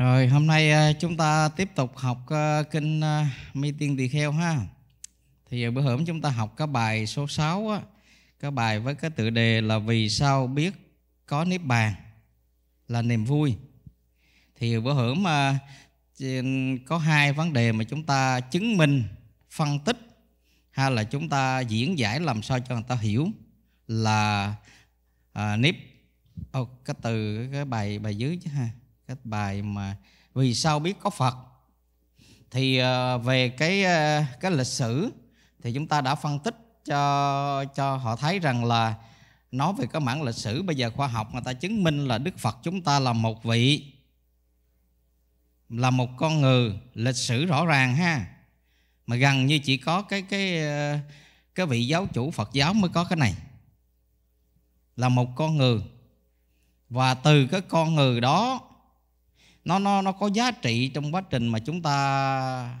Rồi hôm nay ờ, chúng ta tiếp tục học ờ, kinh ờ, Mi Tiên Tỳ Kheo ha. Thì giờ bữa hổm chúng ta học cái bài số 6 á, cái bài với cái tựa đề là vì sao biết có niết bàn là niềm vui. Thì bữa hổm mà ừ, có hai vấn đề mà chúng ta chứng minh, phân tích hay là chúng ta diễn giải làm sao cho người ta hiểu là à, niếp oh, cái từ cái bài bài dưới chứ ha cái bài mà vì sao biết có Phật thì ờ, về cái ờ, cái lịch sử thì chúng ta đã phân tích cho cho họ thấy rằng là nói về cái mảng lịch sử bây giờ khoa học người ta chứng minh là Đức Phật chúng ta là một vị là một con người lịch sử rõ ràng ha mà gần như chỉ có cái cái ờ, cái vị giáo chủ Phật giáo mới có cái này là một con người và từ cái con người đó nó nó nó có giá trị trong quá trình mà chúng ta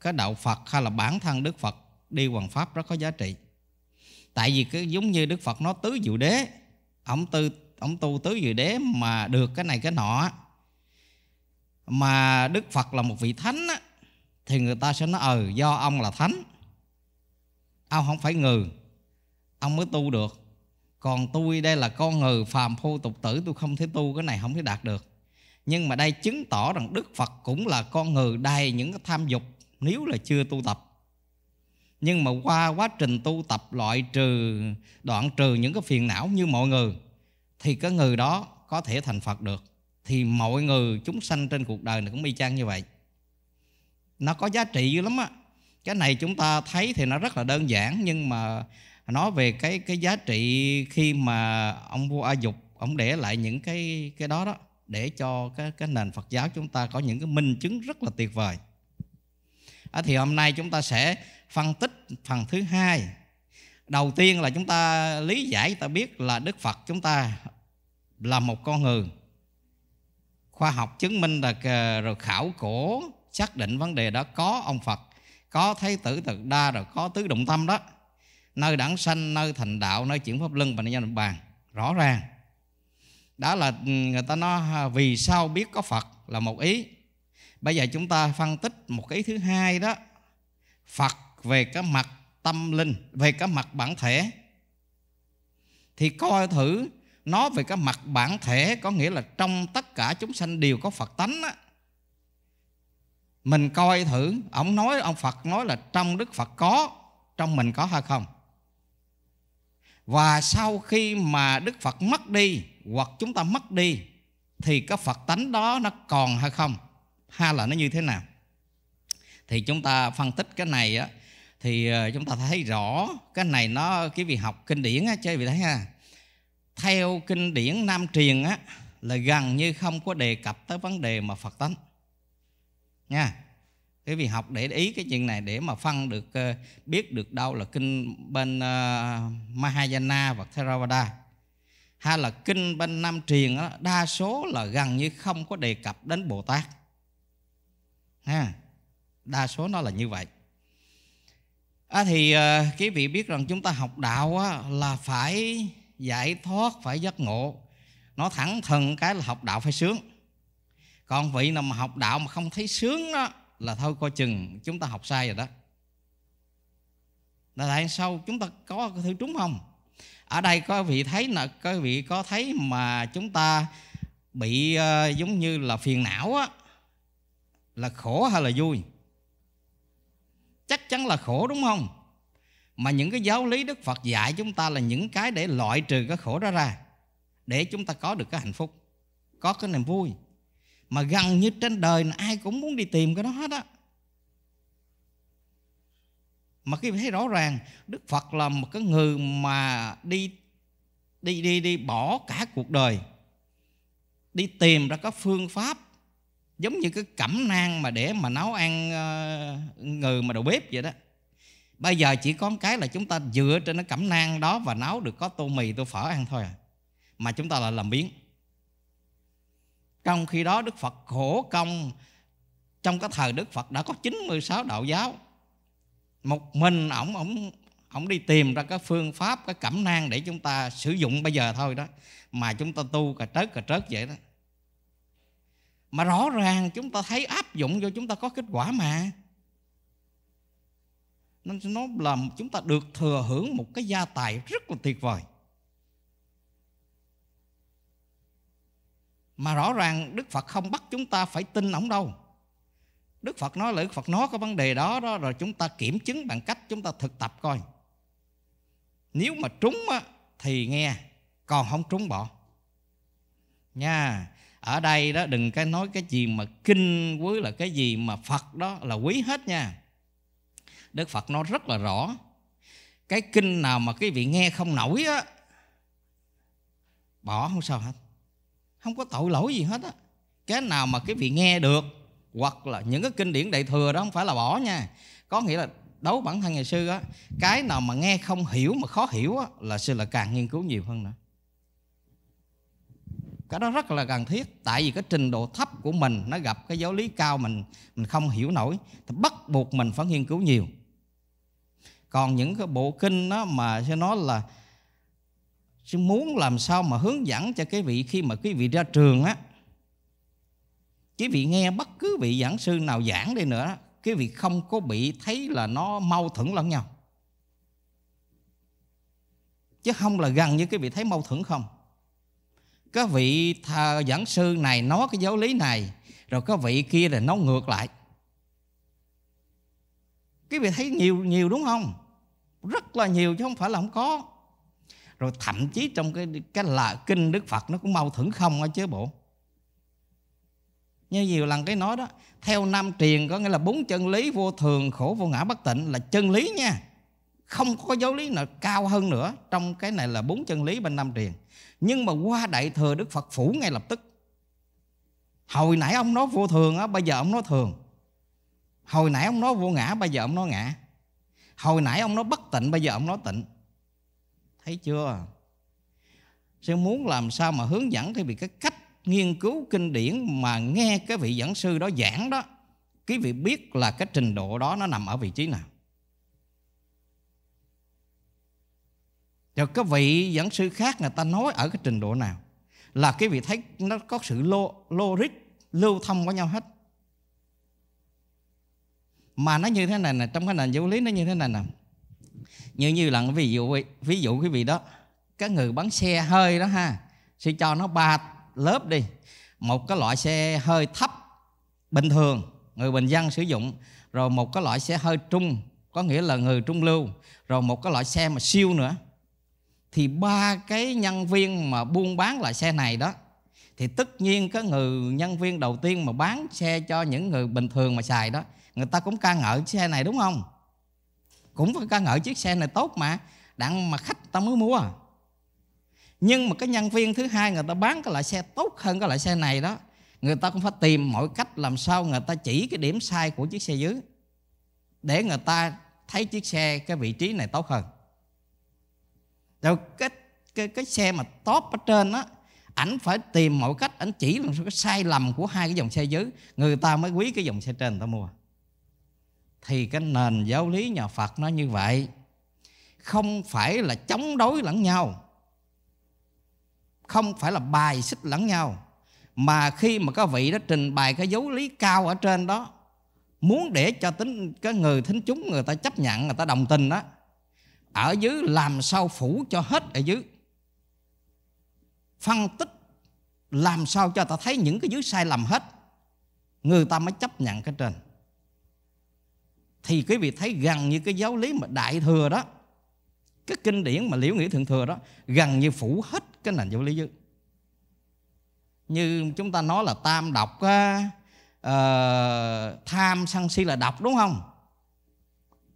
cái đạo Phật hay là bản thân Đức Phật đi hoàng pháp rất có giá trị. Tại vì cái giống như Đức Phật nó tứ diệu đế, ông tư ông tu tứ diệu đế mà được cái này cái nọ mà Đức Phật là một vị thánh á, thì người ta sẽ nói ừ do ông là thánh ông không phải người ông mới tu được còn tôi đây là con người phàm phu tục tử tôi không thể tu cái này không thể đạt được nhưng mà đây chứng tỏ rằng đức phật cũng là con người đầy những tham dục nếu là chưa tu tập nhưng mà qua quá trình tu tập loại trừ đoạn trừ những cái phiền não như mọi người thì cái người đó có thể thành phật được thì mọi người chúng sanh trên cuộc đời này cũng y chang như vậy nó có giá trị dữ lắm á cái này chúng ta thấy thì nó rất là đơn giản nhưng mà nói về cái cái giá trị khi mà ông vua a dục ông để lại những cái cái đó đó để cho cái cái nền Phật giáo chúng ta có những cái minh chứng rất là tuyệt vời. À, thì hôm nay chúng ta sẽ phân tích phần thứ hai. Đầu tiên là chúng ta lý giải ta biết là Đức Phật chúng ta là một con người. Khoa học chứng minh là ờ, rồi khảo cổ xác định vấn đề đó có ông Phật, có Thấy Tử Thực Đa rồi có Tứ Động Tâm đó. Nơi đẳng sanh, nơi thành đạo, nơi chuyển pháp luân và nơi nhân bàn. Rõ ràng đó là ừ, người ta nói vì sao biết có phật là một ý bây giờ chúng ta phân tích một cái ý thứ hai đó phật về cái mặt tâm linh về cái mặt bản thể thì coi thử nó về cái mặt bản thể có nghĩa là trong tất cả chúng sanh đều có phật tánh á mình coi thử ông nói ông phật nói là trong đức phật có trong mình có hay không và sau khi mà đức phật mất đi hoặc chúng ta mất đi thì cái phật tánh đó nó còn hay không hay là nó như thế nào thì chúng ta phân tích cái này á thì ờ, chúng ta thấy rõ cái này nó cái việc học kinh điển á chơi vị thấy ha theo kinh điển nam truyền á là gần như không có đề cập tới vấn đề mà phật tánh nha cái vì học để ý cái chuyện này để mà phân được ờ, biết được đâu là kinh bên ờ, Mahayana và Theravada hay là kinh bên Nam truyền đó, đa số là gần như không có đề cập đến Bồ Tát ha đa số nó là như vậy à, thì ờ, quý vị biết rằng chúng ta học đạo là phải giải thoát phải giác ngộ nó thẳng thừng cái là học đạo phải sướng còn vị nào mà học đạo mà không thấy sướng đó là thôi coi chừng chúng ta học sai rồi đó là tại sao chúng ta có thứ trúng không ở đây có vị thấy là có vị có thấy mà chúng ta bị ờ, giống như là phiền não á là khổ hay là vui chắc chắn là khổ đúng không mà những cái giáo lý đức phật dạy chúng ta là những cái để loại trừ cái khổ đó ra để chúng ta có được cái hạnh phúc có cái niềm vui mà gần như trên đời này, ai cũng muốn đi tìm cái đó hết á mà khi thấy rõ ràng Đức Phật là một cái người mà đi đi đi đi bỏ cả cuộc đời đi tìm ra các phương pháp giống như cái cẩm nang mà để mà nấu ăn ờ, người mà đầu bếp vậy đó bây giờ chỉ có cái là chúng ta dựa trên cái cẩm nang đó và nấu được có tô mì tô phở ăn thôi à mà chúng ta là làm biến trong khi đó Đức Phật khổ công trong cái thời Đức Phật đã có 96 đạo giáo. Một mình ổng ổng ổng đi tìm ra cái phương pháp cái cẩm nang để chúng ta sử dụng bây giờ thôi đó mà chúng ta tu cà trớt cà trớt vậy đó mà rõ ràng chúng ta thấy áp dụng vô chúng ta có kết quả mà nên nó là chúng ta được thừa hưởng một cái gia tài rất là tuyệt vời mà rõ ràng Đức Phật không bắt chúng ta phải tin ổng đâu Đức Phật nói là Đức Phật nói có vấn đề đó đó rồi chúng ta kiểm chứng bằng cách chúng ta thực tập coi nếu mà trúng á, thì nghe còn không trúng bỏ nha ở đây đó đừng cái nói cái gì mà kinh với là cái gì mà Phật đó là quý hết nha Đức Phật nói rất là rõ cái kinh nào mà cái vị nghe không nổi á bỏ không sao hết không có tội lỗi gì hết á cái nào mà cái vị nghe được hoặc là những cái kinh điển đại thừa đó không phải là bỏ nha có nghĩa là đấu bản thân ngày sư á cái nào mà nghe không hiểu mà khó hiểu á là sư là càng nghiên cứu nhiều hơn nữa cái đó rất là cần thiết tại vì cái trình độ thấp của mình nó gặp cái giáo lý cao mình mình không hiểu nổi thì bắt buộc mình phải nghiên cứu nhiều còn những cái bộ kinh đó mà sẽ nói là sư muốn làm sao mà hướng dẫn cho cái vị khi mà quý vị ra trường á quý vị nghe bất cứ vị giảng sư nào giảng đi nữa quý vị không có bị thấy là nó mâu thuẫn lẫn nhau chứ không là gần như quý vị thấy mâu thuẫn không các vị thờ giảng sư này nói cái giáo lý này rồi các vị kia là nói ngược lại quý vị thấy nhiều nhiều đúng không rất là nhiều chứ không phải là không có rồi thậm chí trong cái cái là kinh Đức Phật nó cũng mâu thuẫn không á chứ bộ như nhiều lần cái nói đó theo nam truyền có nghĩa là bốn chân lý vô thường khổ vô ngã bất tịnh là chân lý nha không có dấu lý nào cao hơn nữa trong cái này là bốn chân lý bên nam truyền nhưng mà qua đại thừa đức phật phủ ngay lập tức hồi nãy ông nói vô thường á bây giờ ông nói thường hồi nãy ông nói vô ngã bây giờ ông nói ngã hồi nãy ông nói bất tịnh bây giờ ông nói tịnh thấy chưa sư muốn làm sao mà hướng dẫn thì vị cái cách nghiên cứu kinh điển mà nghe cái vị giảng sư đó giảng đó quý vị biết là cái trình độ đó nó nằm ở vị trí nào rồi các vị giảng sư khác người ta nói ở cái trình độ nào là cái vị thấy nó có sự lô lô rít lưu thông với nhau hết mà nó như thế này nè trong cái nền giáo lý nó như thế này nè như như là ví dụ ví dụ quý vị đó các người bán xe hơi đó ha sẽ cho nó ba lớp đi một cái loại xe hơi thấp bình thường người bình dân sử dụng rồi một cái loại xe hơi trung có nghĩa là người trung lưu rồi một cái loại xe mà siêu nữa thì ba cái nhân viên mà buôn bán loại xe này đó thì tất nhiên cái người nhân viên đầu tiên mà bán xe cho những người bình thường mà xài đó người ta cũng ca ngợi xe này đúng không cũng phải ca ngợi chiếc xe này tốt mà đặng mà khách ta mới mua nhưng mà cái nhân viên thứ hai người ta bán cái loại xe tốt hơn cái loại xe này đó người ta cũng phải tìm mọi cách làm sao người ta chỉ cái điểm sai của chiếc xe dưới để người ta thấy chiếc xe cái vị trí này tốt hơn rồi cái cái cái xe mà top ở trên đó ảnh phải tìm mọi cách ảnh chỉ làm cái sai lầm của hai cái dòng xe dưới người ta mới quý cái dòng xe trên người ta mua thì cái nền giáo lý nhà Phật nó như vậy không phải là chống đối lẫn nhau không phải là bài xích lẫn nhau mà khi mà các vị đó trình bày cái giáo lý cao ở trên đó muốn để cho tính cái người thính chúng người ta chấp nhận người ta đồng tình đó ở dưới làm sao phủ cho hết ở dưới phân tích làm sao cho ta thấy những cái dưới sai lầm hết người ta mới chấp nhận cái trên thì quý vị thấy gần như cái giáo lý mà đại thừa đó cái kinh điển mà liễu nghĩa thượng thừa đó gần như phủ hết cái nền giáo lý dưới như chúng ta nói là tam độc uh, tham sân si là độc đúng không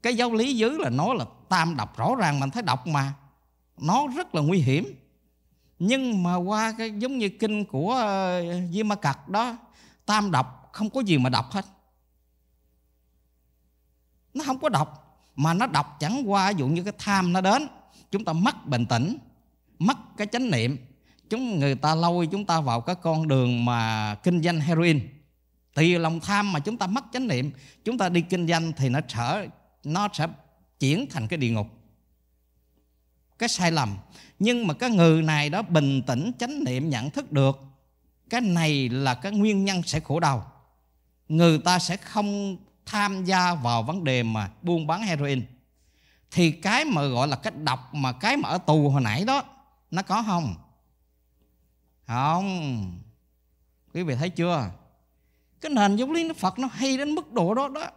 cái giáo lý dưới là nói là tam độc rõ ràng mình thấy độc mà nó rất là nguy hiểm nhưng mà qua cái giống như kinh của uh, Di Ma Cật đó tam độc không có gì mà đọc hết nó không có độc mà nó độc chẳng qua ví dụ như cái tham nó đến chúng ta mất bình tĩnh mất cái chánh niệm chúng người ta lôi chúng ta vào cái con đường mà kinh doanh heroin thì lòng tham mà chúng ta mất chánh niệm chúng ta đi kinh doanh thì nó trở nó sẽ chuyển thành cái địa ngục cái sai lầm nhưng mà cái người này đó bình tĩnh chánh niệm nhận thức được cái này là cái nguyên nhân sẽ khổ đau người ta sẽ không tham gia vào vấn đề mà buôn bán heroin thì cái mà gọi là cách đọc mà cái mà ở tù hồi nãy đó nó có không không quý vị thấy chưa cái nền giáo lý Phật nó hay đến mức độ đó đó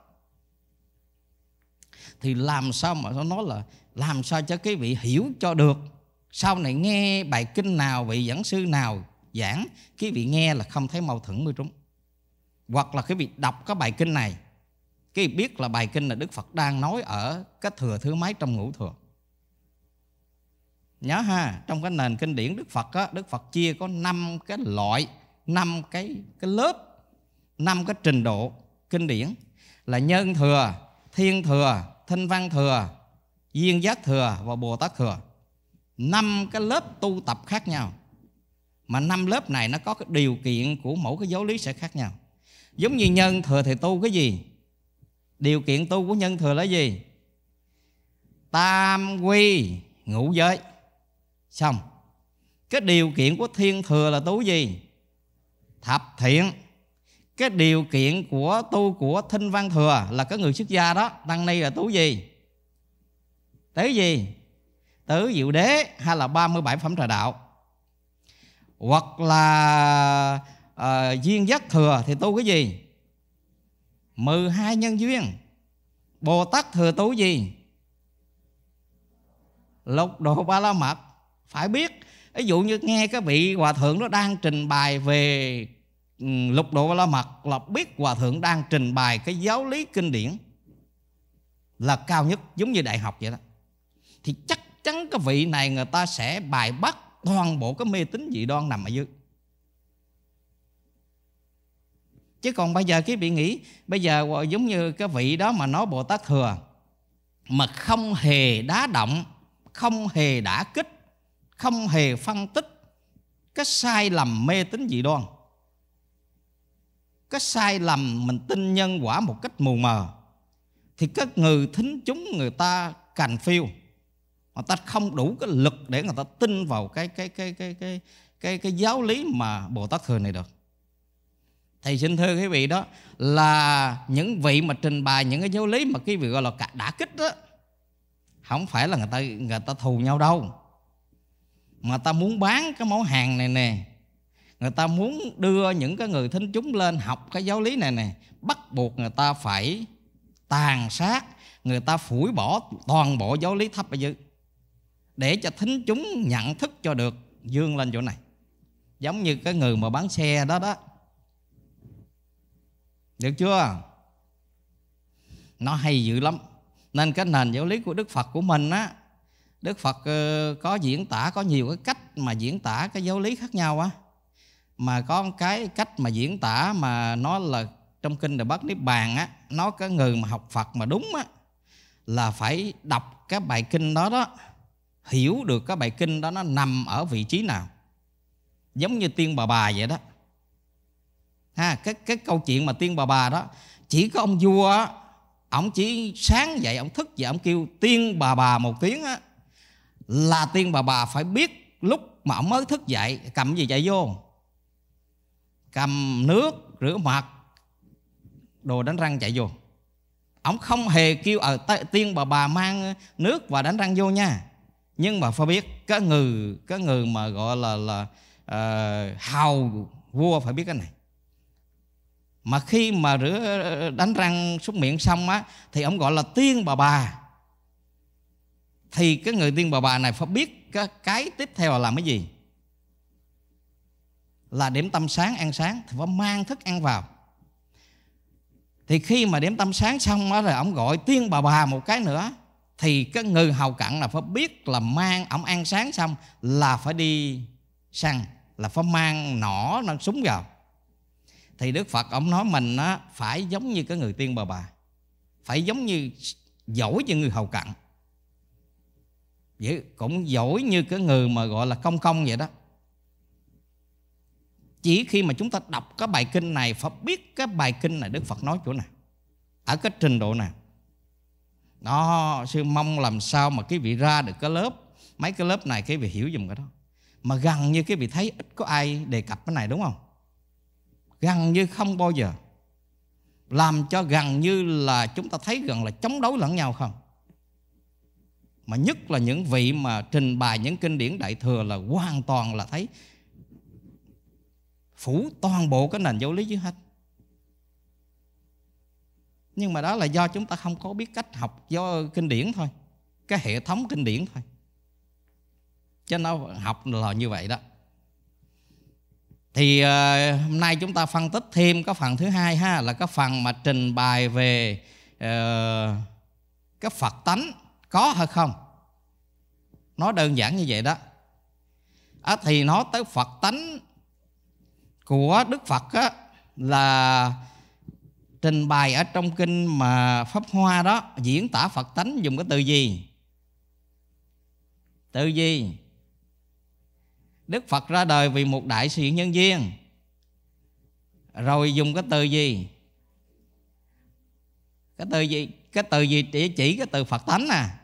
thì làm sao mà nó nói là làm sao cho quý vị hiểu cho được sau này nghe bài kinh nào vị giảng sư nào giảng quý vị nghe là không thấy mâu thuẫn mới trúng hoặc là quý vị đọc cái bài kinh này cái biết là bài kinh là Đức Phật đang nói ở cái thừa thứ mấy trong ngũ thừa nhớ ha trong cái nền kinh điển Đức Phật á, Đức Phật chia có năm cái loại năm cái cái lớp năm cái trình độ kinh điển là nhân thừa thiên thừa thinh văn thừa duyên giác thừa và bồ tát thừa năm cái lớp tu tập khác nhau mà năm lớp này nó có cái điều kiện của mỗi cái giáo lý sẽ khác nhau giống như nhân thừa thì tu cái gì điều kiện tu của nhân thừa là gì tam quy ngũ giới xong cái điều kiện của thiên thừa là tu gì thập thiện cái điều kiện của tu của thinh văn thừa là cái người xuất gia đó tăng ni là tu gì tứ gì tứ diệu đế hay là 37 phẩm trà đạo hoặc là uh, duyên giác thừa thì tu cái gì 12 nhân duyên Bồ Tát thừa tú gì Lục độ ba la mật Phải biết Ví dụ như nghe cái vị hòa thượng đó đang trình bày về ừ, lục độ ba la mật là biết hòa thượng đang trình bày cái giáo lý kinh điển là cao nhất giống như đại học vậy đó thì chắc chắn cái vị này người ta sẽ bài bắt toàn bộ cái mê tín dị đoan nằm ở dưới chứ còn bây giờ cái bị nghĩ bây giờ giống như cái vị đó mà nói bồ tát thừa mà không hề đá động không hề đả kích không hề phân tích cái sai lầm mê tín dị đoan cái sai lầm mình tin nhân quả một cách mù mờ thì các người thính chúng người ta cành phiêu người ta không đủ cái lực để người ta tin vào cái cái cái cái cái cái cái, cái giáo lý mà bồ tát thừa này được thì xin thưa quý vị đó là những vị mà trình bày những cái giáo lý mà quý vị gọi là đã kích đó không phải là người ta người ta thù nhau đâu mà ta muốn bán cái món hàng này nè người ta muốn đưa những cái người thính chúng lên học cái giáo lý này nè bắt buộc người ta phải tàn sát người ta phủi bỏ toàn bộ giáo lý thấp bây giờ để cho thính chúng nhận thức cho được dương lên chỗ này giống như cái người mà bán xe đó đó được chưa? Nó hay dữ lắm Nên cái nền giáo lý của Đức Phật của mình á Đức Phật ờ, có diễn tả có nhiều cái cách mà diễn tả cái giáo lý khác nhau á mà có cái cách mà diễn tả mà nó là trong kinh Đại Bát Niết Bàn á nó cái người mà học Phật mà đúng á là phải đọc cái bài kinh đó đó hiểu được cái bài kinh đó nó nằm ở vị trí nào giống như tiên bà bà vậy đó ha cái cái câu chuyện mà tiên bà bà đó chỉ có ông vua ông chỉ sáng dậy ông thức dậy ông kêu tiên bà bà một tiếng á là tiên bà bà phải biết lúc mà ông mới thức dậy cầm gì chạy vô cầm nước rửa mặt đồ đánh răng chạy vô ông không hề kêu ở ờ, à, tiên bà bà mang nước và đánh răng vô nha nhưng mà phải biết cái người cái người mà gọi là là uh, ờ, hầu vua phải biết cái này mà khi mà rửa đánh răng súc miệng xong á thì ông gọi là tiên bà bà thì cái người tiên bà bà này phải biết cái, cái tiếp theo là làm cái gì là điểm tâm sáng ăn sáng thì phải mang thức ăn vào thì khi mà điểm tâm sáng xong á rồi ông gọi tiên bà bà một cái nữa thì cái người hầu cận là phải biết là mang ông ăn sáng xong là phải đi săn là phải mang nỏ nó súng vào thì đức phật ông nói mình á, phải giống như cái người tiên bà bà phải giống như giỏi như người hầu cận vậy cũng giỏi như cái người mà gọi là công công vậy đó chỉ khi mà chúng ta đọc cái bài kinh này phải biết cái bài kinh này đức phật nói chỗ nào ở cái trình độ nào đó sư mong làm sao mà cái vị ra được cái lớp mấy cái lớp này cái vị hiểu dùm cái đó mà gần như cái vị thấy ít có ai đề cập cái này đúng không gần như không bao giờ làm cho gần như là chúng ta thấy gần là chống đối lẫn nhau không mà nhất là những vị mà trình bày những kinh điển đại thừa là hoàn toàn là thấy phủ toàn bộ cái nền giáo lý dưới hết nhưng mà đó là do chúng ta không có biết cách học do kinh điển thôi cái hệ thống kinh điển thôi cho nó học là như vậy đó thì uh, hôm nay chúng ta phân tích thêm cái phần thứ hai ha là cái phần mà trình bày về uh, cái phật tánh có hay không nó đơn giản như vậy đó à, thì nó tới phật tánh của đức phật á, là trình bày ở trong kinh mà pháp hoa đó diễn tả phật tánh dùng cái từ gì từ gì Đức Phật ra đời vì một đại sự nhân duyên Rồi dùng cái từ gì? Cái từ gì? Cái từ gì chỉ, chỉ cái từ Phật tánh à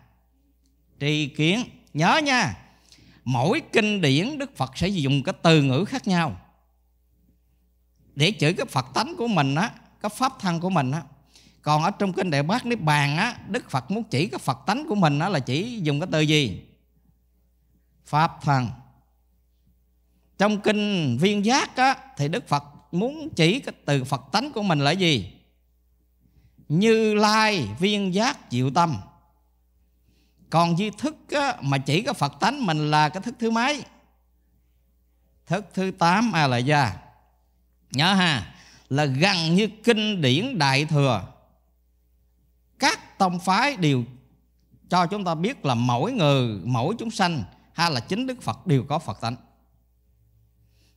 Tri kiến Nhớ nha Mỗi kinh điển Đức Phật sẽ dùng cái từ ngữ khác nhau Để chữ cái Phật tánh của mình á Cái pháp thân của mình á còn ở trong kinh Đại Bát Niết Bàn á, Đức Phật muốn chỉ cái Phật tánh của mình á là chỉ dùng cái từ gì? Pháp thân trong kinh viên giác á, thì đức phật muốn chỉ cái từ phật tánh của mình là gì như lai viên giác diệu tâm còn duy thức á, mà chỉ cái phật tánh mình là cái thức thứ mấy thức thứ tám a là gia nhớ ha là gần như kinh điển đại thừa các tông phái đều cho chúng ta biết là mỗi người mỗi chúng sanh hay là chính đức phật đều có phật tánh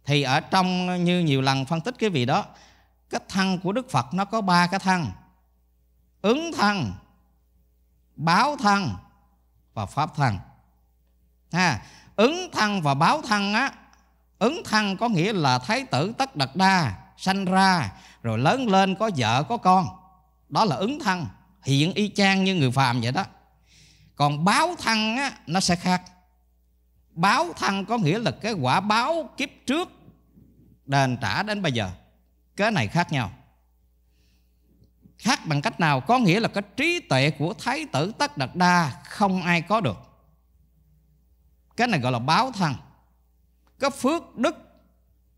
thì ở trong như nhiều lần phân tích cái vị đó cái thân của đức phật nó có ba cái thân ứng thân báo thân và pháp thân ha ứng thân và báo thân á ứng thân có nghĩa là thái tử tất đật đa sanh ra rồi lớn lên có vợ có con đó là ứng thân hiện y chang như người phàm vậy đó còn báo thân á, nó sẽ khác báo thân có nghĩa là cái quả báo kiếp trước đền trả đến bây giờ cái này khác nhau khác bằng cách nào có nghĩa là cái trí tuệ của thái tử tất đạt đa không ai có được cái này gọi là báo thân cái phước đức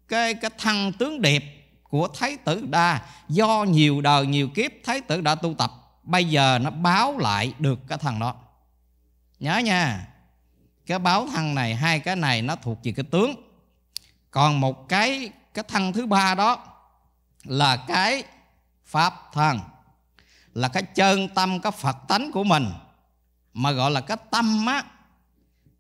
cái cái thân tướng đẹp của thái tử đa do nhiều đời nhiều kiếp thái tử đã tu tập bây giờ nó báo lại được cái thằng đó nhớ nha cái báo thân này hai cái này nó thuộc về cái tướng còn một cái cái thân thứ ba đó là cái pháp thân là cái chân tâm cái phật tánh của mình mà gọi là cái tâm á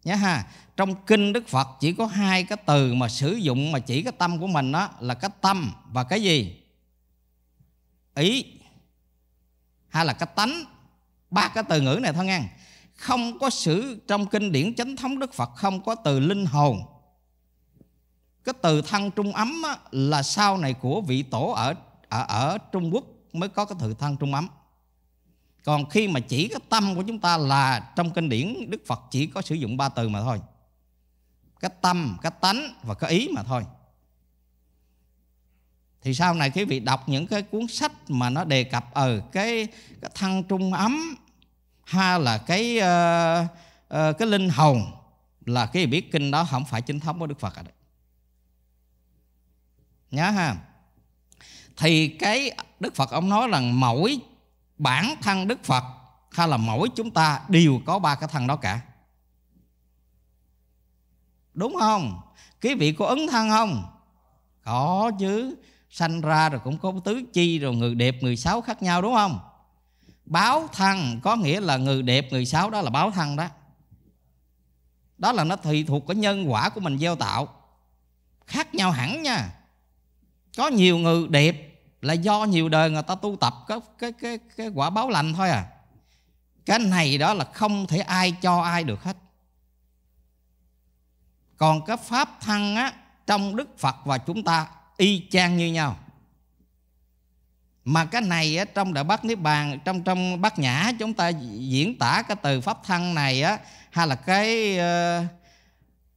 nhá ha trong kinh đức phật chỉ có hai cái từ mà sử dụng mà chỉ cái tâm của mình đó là cái tâm và cái gì ý hay là cái tánh ba cái từ ngữ này thôi ngang không có sử trong kinh điển chánh thống Đức Phật không có từ linh hồn cái từ thân trung ấm á, là sau này của vị tổ ở ở ở Trung Quốc mới có cái từ thân trung ấm còn khi mà chỉ cái tâm của chúng ta là trong kinh điển Đức Phật chỉ có sử dụng ba từ mà thôi cái tâm cái tánh và cái ý mà thôi thì sau này quý vị đọc những cái cuốn sách mà nó đề cập ở ờ, cái, cái thân trung ấm hai là cái uh, uh, cái linh hồn là cái biết kinh đó không phải chính thống của Đức Phật đấy. Nhớ ha. Thì cái Đức Phật ông nói rằng mỗi bản thân Đức Phật hay là mỗi chúng ta đều có ba cái thân đó cả. Đúng không? Quý vị có ứng thân không? Có chứ, sanh ra rồi cũng có tứ chi rồi người đẹp, người xấu khác nhau đúng không? báo thân có nghĩa là người đẹp người xấu đó là báo thân đó đó là nó tùy thuộc cái nhân quả của mình gieo tạo khác nhau hẳn nha có nhiều người đẹp là do nhiều đời người ta tu tập có cái cái, cái quả báo lành thôi à cái này đó là không thể ai cho ai được hết còn cái pháp thân á trong đức phật và chúng ta y chang như nhau mà cái này á, trong đại bát niết bàn trong trong bát nhã chúng ta diễn tả cái từ pháp thân này á hay là cái ờ,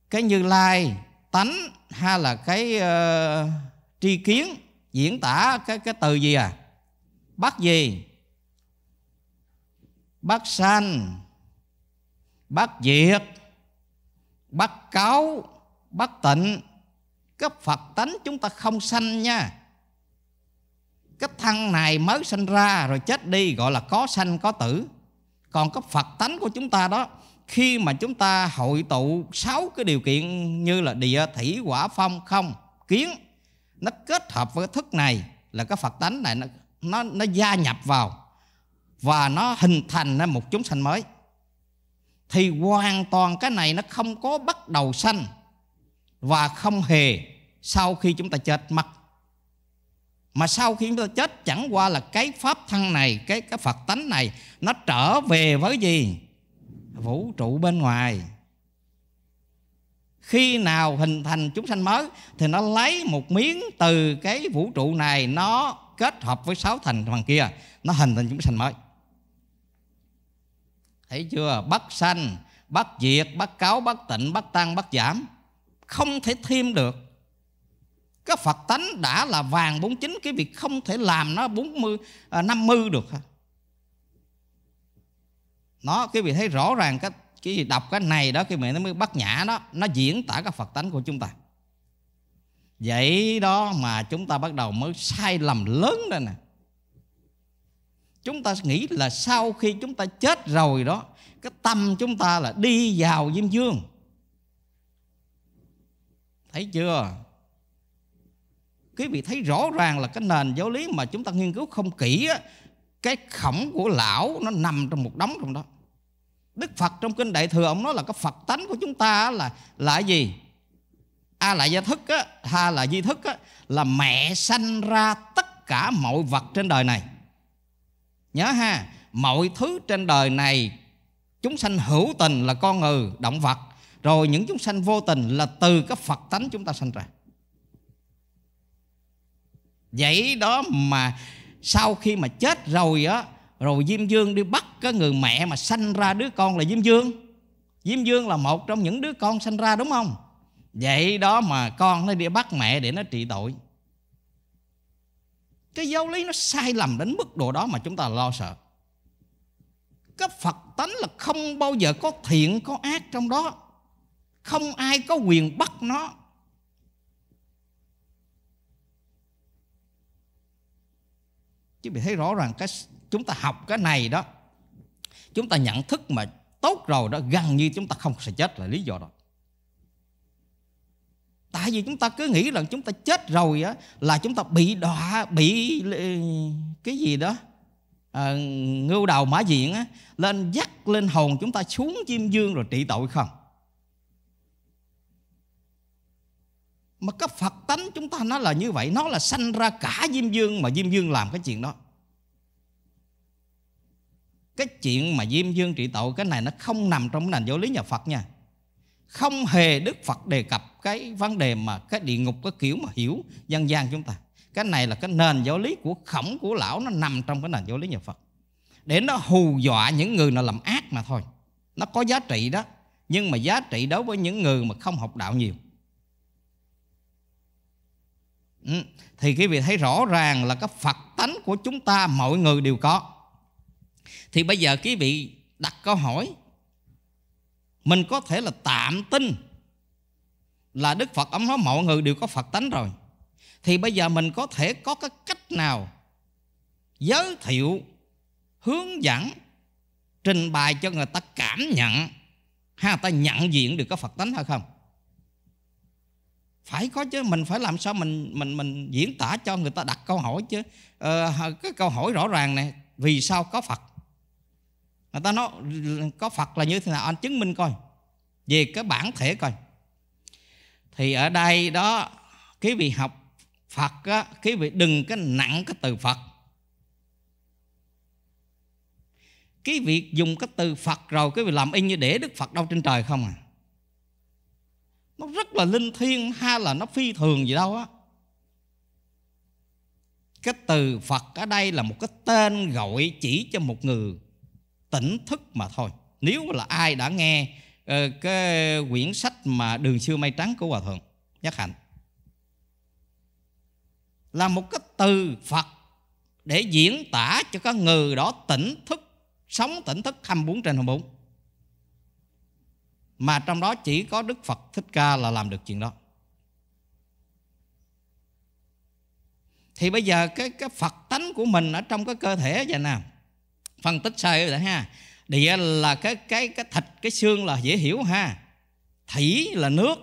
cái như lai tánh hay là cái uh, tri kiến diễn tả cái cái từ gì à bắt gì bắt sanh bắt diệt bắt cáo bắt tịnh cấp phật tánh chúng ta không sanh nha cái thân này mới sinh ra rồi chết đi gọi là có sanh có tử còn cái phật tánh của chúng ta đó khi mà chúng ta hội tụ sáu cái điều kiện như là địa thủy quả phong không kiến nó kết hợp với thức này là cái phật tánh này nó nó nó gia nhập vào và nó hình thành ra một chúng sanh mới thì hoàn toàn cái này nó không có bắt đầu sanh và không hề sau khi chúng ta chết mặc mà sau khi chúng ta chết chẳng qua là cái pháp thân này cái cái phật tánh này nó trở về với gì vũ trụ bên ngoài khi nào hình thành chúng sanh mới thì nó lấy một miếng từ cái vũ trụ này nó kết hợp với sáu thành phần kia nó hình thành chúng sanh mới thấy chưa bắt sanh bắt diệt bắt cáo bắt tịnh bắt tăng bắt giảm không thể thêm được cái Phật tánh đã là vàng 49 cái việc không thể làm nó 40 à, 50 được nó cái vị thấy rõ ràng cái cái gì đọc cái này đó cái mẹ nó mới bắt nhã đó nó diễn tả cái Phật tánh của chúng ta vậy đó mà chúng ta bắt đầu mới sai lầm lớn đây nè chúng ta nghĩ là sau khi chúng ta chết rồi đó cái tâm chúng ta là đi vào diêm dương thấy chưa quý vị thấy rõ ràng là cái nền giáo lý mà chúng ta nghiên cứu không kỹ á, cái khổng của lão nó nằm trong một đống trong đó đức phật trong kinh đại thừa ông nói là cái phật tánh của chúng ta là là gì a à, là gia thức á ha là di thức á là mẹ sanh ra tất cả mọi vật trên đời này nhớ ha mọi thứ trên đời này chúng sanh hữu tình là con người động vật rồi những chúng sanh vô tình là từ cái phật tánh chúng ta sanh ra vậy đó mà sau khi mà chết rồi á rồi diêm dương đi bắt cái người mẹ mà sanh ra đứa con là diêm dương diêm dương là một trong những đứa con sanh ra đúng không vậy đó mà con nó đi bắt mẹ để nó trị tội cái giáo lý nó sai lầm đến mức độ đó mà chúng ta lo sợ cái phật tánh là không bao giờ có thiện có ác trong đó không ai có quyền bắt nó chứ mình thấy rõ ràng cái chúng ta học cái này đó chúng ta nhận thức mà tốt rồi đó gần như chúng ta không sẽ chết là lý do đó tại vì chúng ta cứ nghĩ rằng chúng ta chết rồi á là chúng ta bị đọa bị cái gì đó à, ngưu đầu mã diện á lên dắt lên hồn chúng ta xuống chim dương rồi trị tội không mà cái phật tánh chúng ta nó là như vậy nó là sanh ra cả diêm dương mà diêm dương làm cái chuyện đó cái chuyện mà diêm dương trị tội cái này nó không nằm trong cái nền giáo lý nhà phật nha không hề đức phật đề cập cái vấn đề mà cái địa ngục cái kiểu mà hiểu dân gian chúng ta cái này là cái nền giáo lý của khổng của lão nó nằm trong cái nền giáo lý nhà phật để nó hù dọa những người nào làm ác mà thôi nó có giá trị đó nhưng mà giá trị đối với những người mà không học đạo nhiều Ừ. thì quý vị thấy rõ ràng là cái phật tánh của chúng ta mọi người đều có thì bây giờ quý vị đặt câu hỏi mình có thể là tạm tin là đức phật ông nói mọi người đều có phật tánh rồi thì bây giờ mình có thể có cái cách nào giới thiệu hướng dẫn trình bày cho người ta cảm nhận ha ta nhận diện được cái phật tánh hay không phải có chứ mình phải làm sao mình mình mình diễn tả cho người ta đặt câu hỏi chứ ờ, cái câu hỏi rõ ràng này vì sao có phật người ta nói có phật là như thế nào anh chứng minh coi về cái bản thể coi thì ở đây đó cái vị học phật á quý vị đừng cái nặng cái từ phật cái việc dùng cái từ Phật rồi cái việc làm y như để Đức Phật đâu trên trời không à nó rất là linh thiêng hay là nó phi thường gì đâu á cái từ phật ở đây là một cái tên gọi chỉ cho một người tỉnh thức mà thôi nếu là ai đã nghe ờ, cái quyển sách mà đường xưa mây trắng của hòa thượng nhất hạnh là một cái từ phật để diễn tả cho các người đó tỉnh thức sống tỉnh thức 24 trên 24 mà trong đó chỉ có Đức Phật Thích Ca là làm được chuyện đó. Thì bây giờ cái cái Phật tánh của mình ở trong cái cơ thể vậy nè. Phân tích sơ rồi ha. Địa là cái cái cái thịt, cái xương là dễ hiểu ha. Thủy là nước,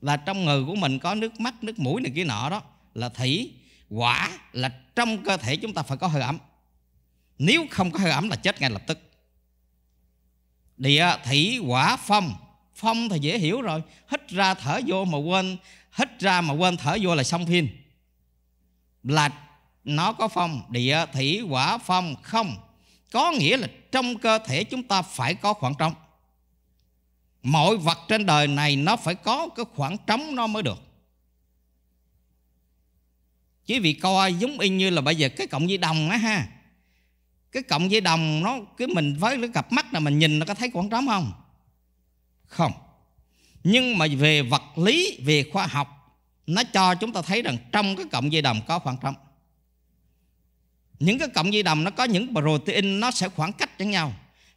là trong người của mình có nước mắt, nước mũi này kia nọ đó là thủy. Quả là trong cơ thể chúng ta phải có hơi ẩm. Nếu không có hơi ẩm là chết ngay lập tức. Địa thủy quả phong phong thì dễ hiểu rồi hít ra thở vô mà quên hít ra mà quên thở vô là xong phim là nó có phong địa thủy quả phong không có nghĩa là trong cơ thể chúng ta phải có khoảng trống mọi vật trên đời này nó phải có cái khoảng trống nó mới được chứ vì coi giống y như là bây giờ cái cộng dây đồng á ha cái cộng dây đồng nó cứ mình với cái cặp mắt là mình nhìn nó có thấy khoảng trống không không. Nhưng mà về vật lý, về khoa học nó cho chúng ta thấy rằng trong cái cộng dây đồng có khoảng trống. Những cái cộng dây đồng nó có những protein nó sẽ khoảng cách với nhau.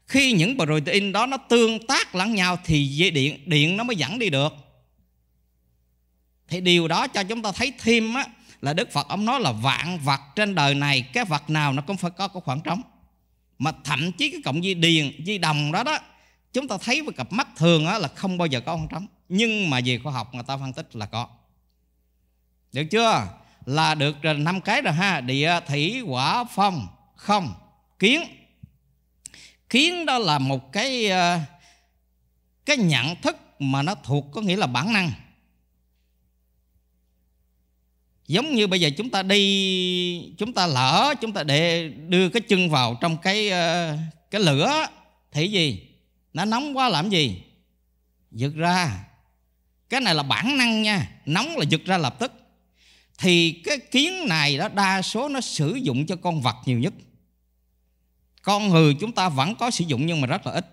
Khi những protein đó nó tương tác lẫn nhau thì dây điện điện nó mới dẫn đi được. Thì điều đó cho chúng ta thấy thêm á, là Đức Phật ông nói là vạn vật trên đời này cái vật nào nó cũng phải có cái khoảng trống mà thậm chí cái cộng dây điền dây đồng đó đó chúng ta thấy với cặp mắt thường á, là không bao giờ có con trống nhưng mà về khoa học người ta phân tích là có được chưa là được năm cái rồi ha địa thủy quả phong không kiến kiến đó là một cái ờ, cái nhận thức mà nó thuộc có nghĩa là bản năng giống như bây giờ chúng ta đi chúng ta lỡ chúng ta để đưa cái chân vào trong cái ờ, cái lửa thì gì nó nóng quá làm gì giật ra cái này là bản năng nha nóng là giật ra lập tức thì cái kiến này đó đa số nó sử dụng cho con vật nhiều nhất con người chúng ta vẫn có sử dụng nhưng mà rất là ít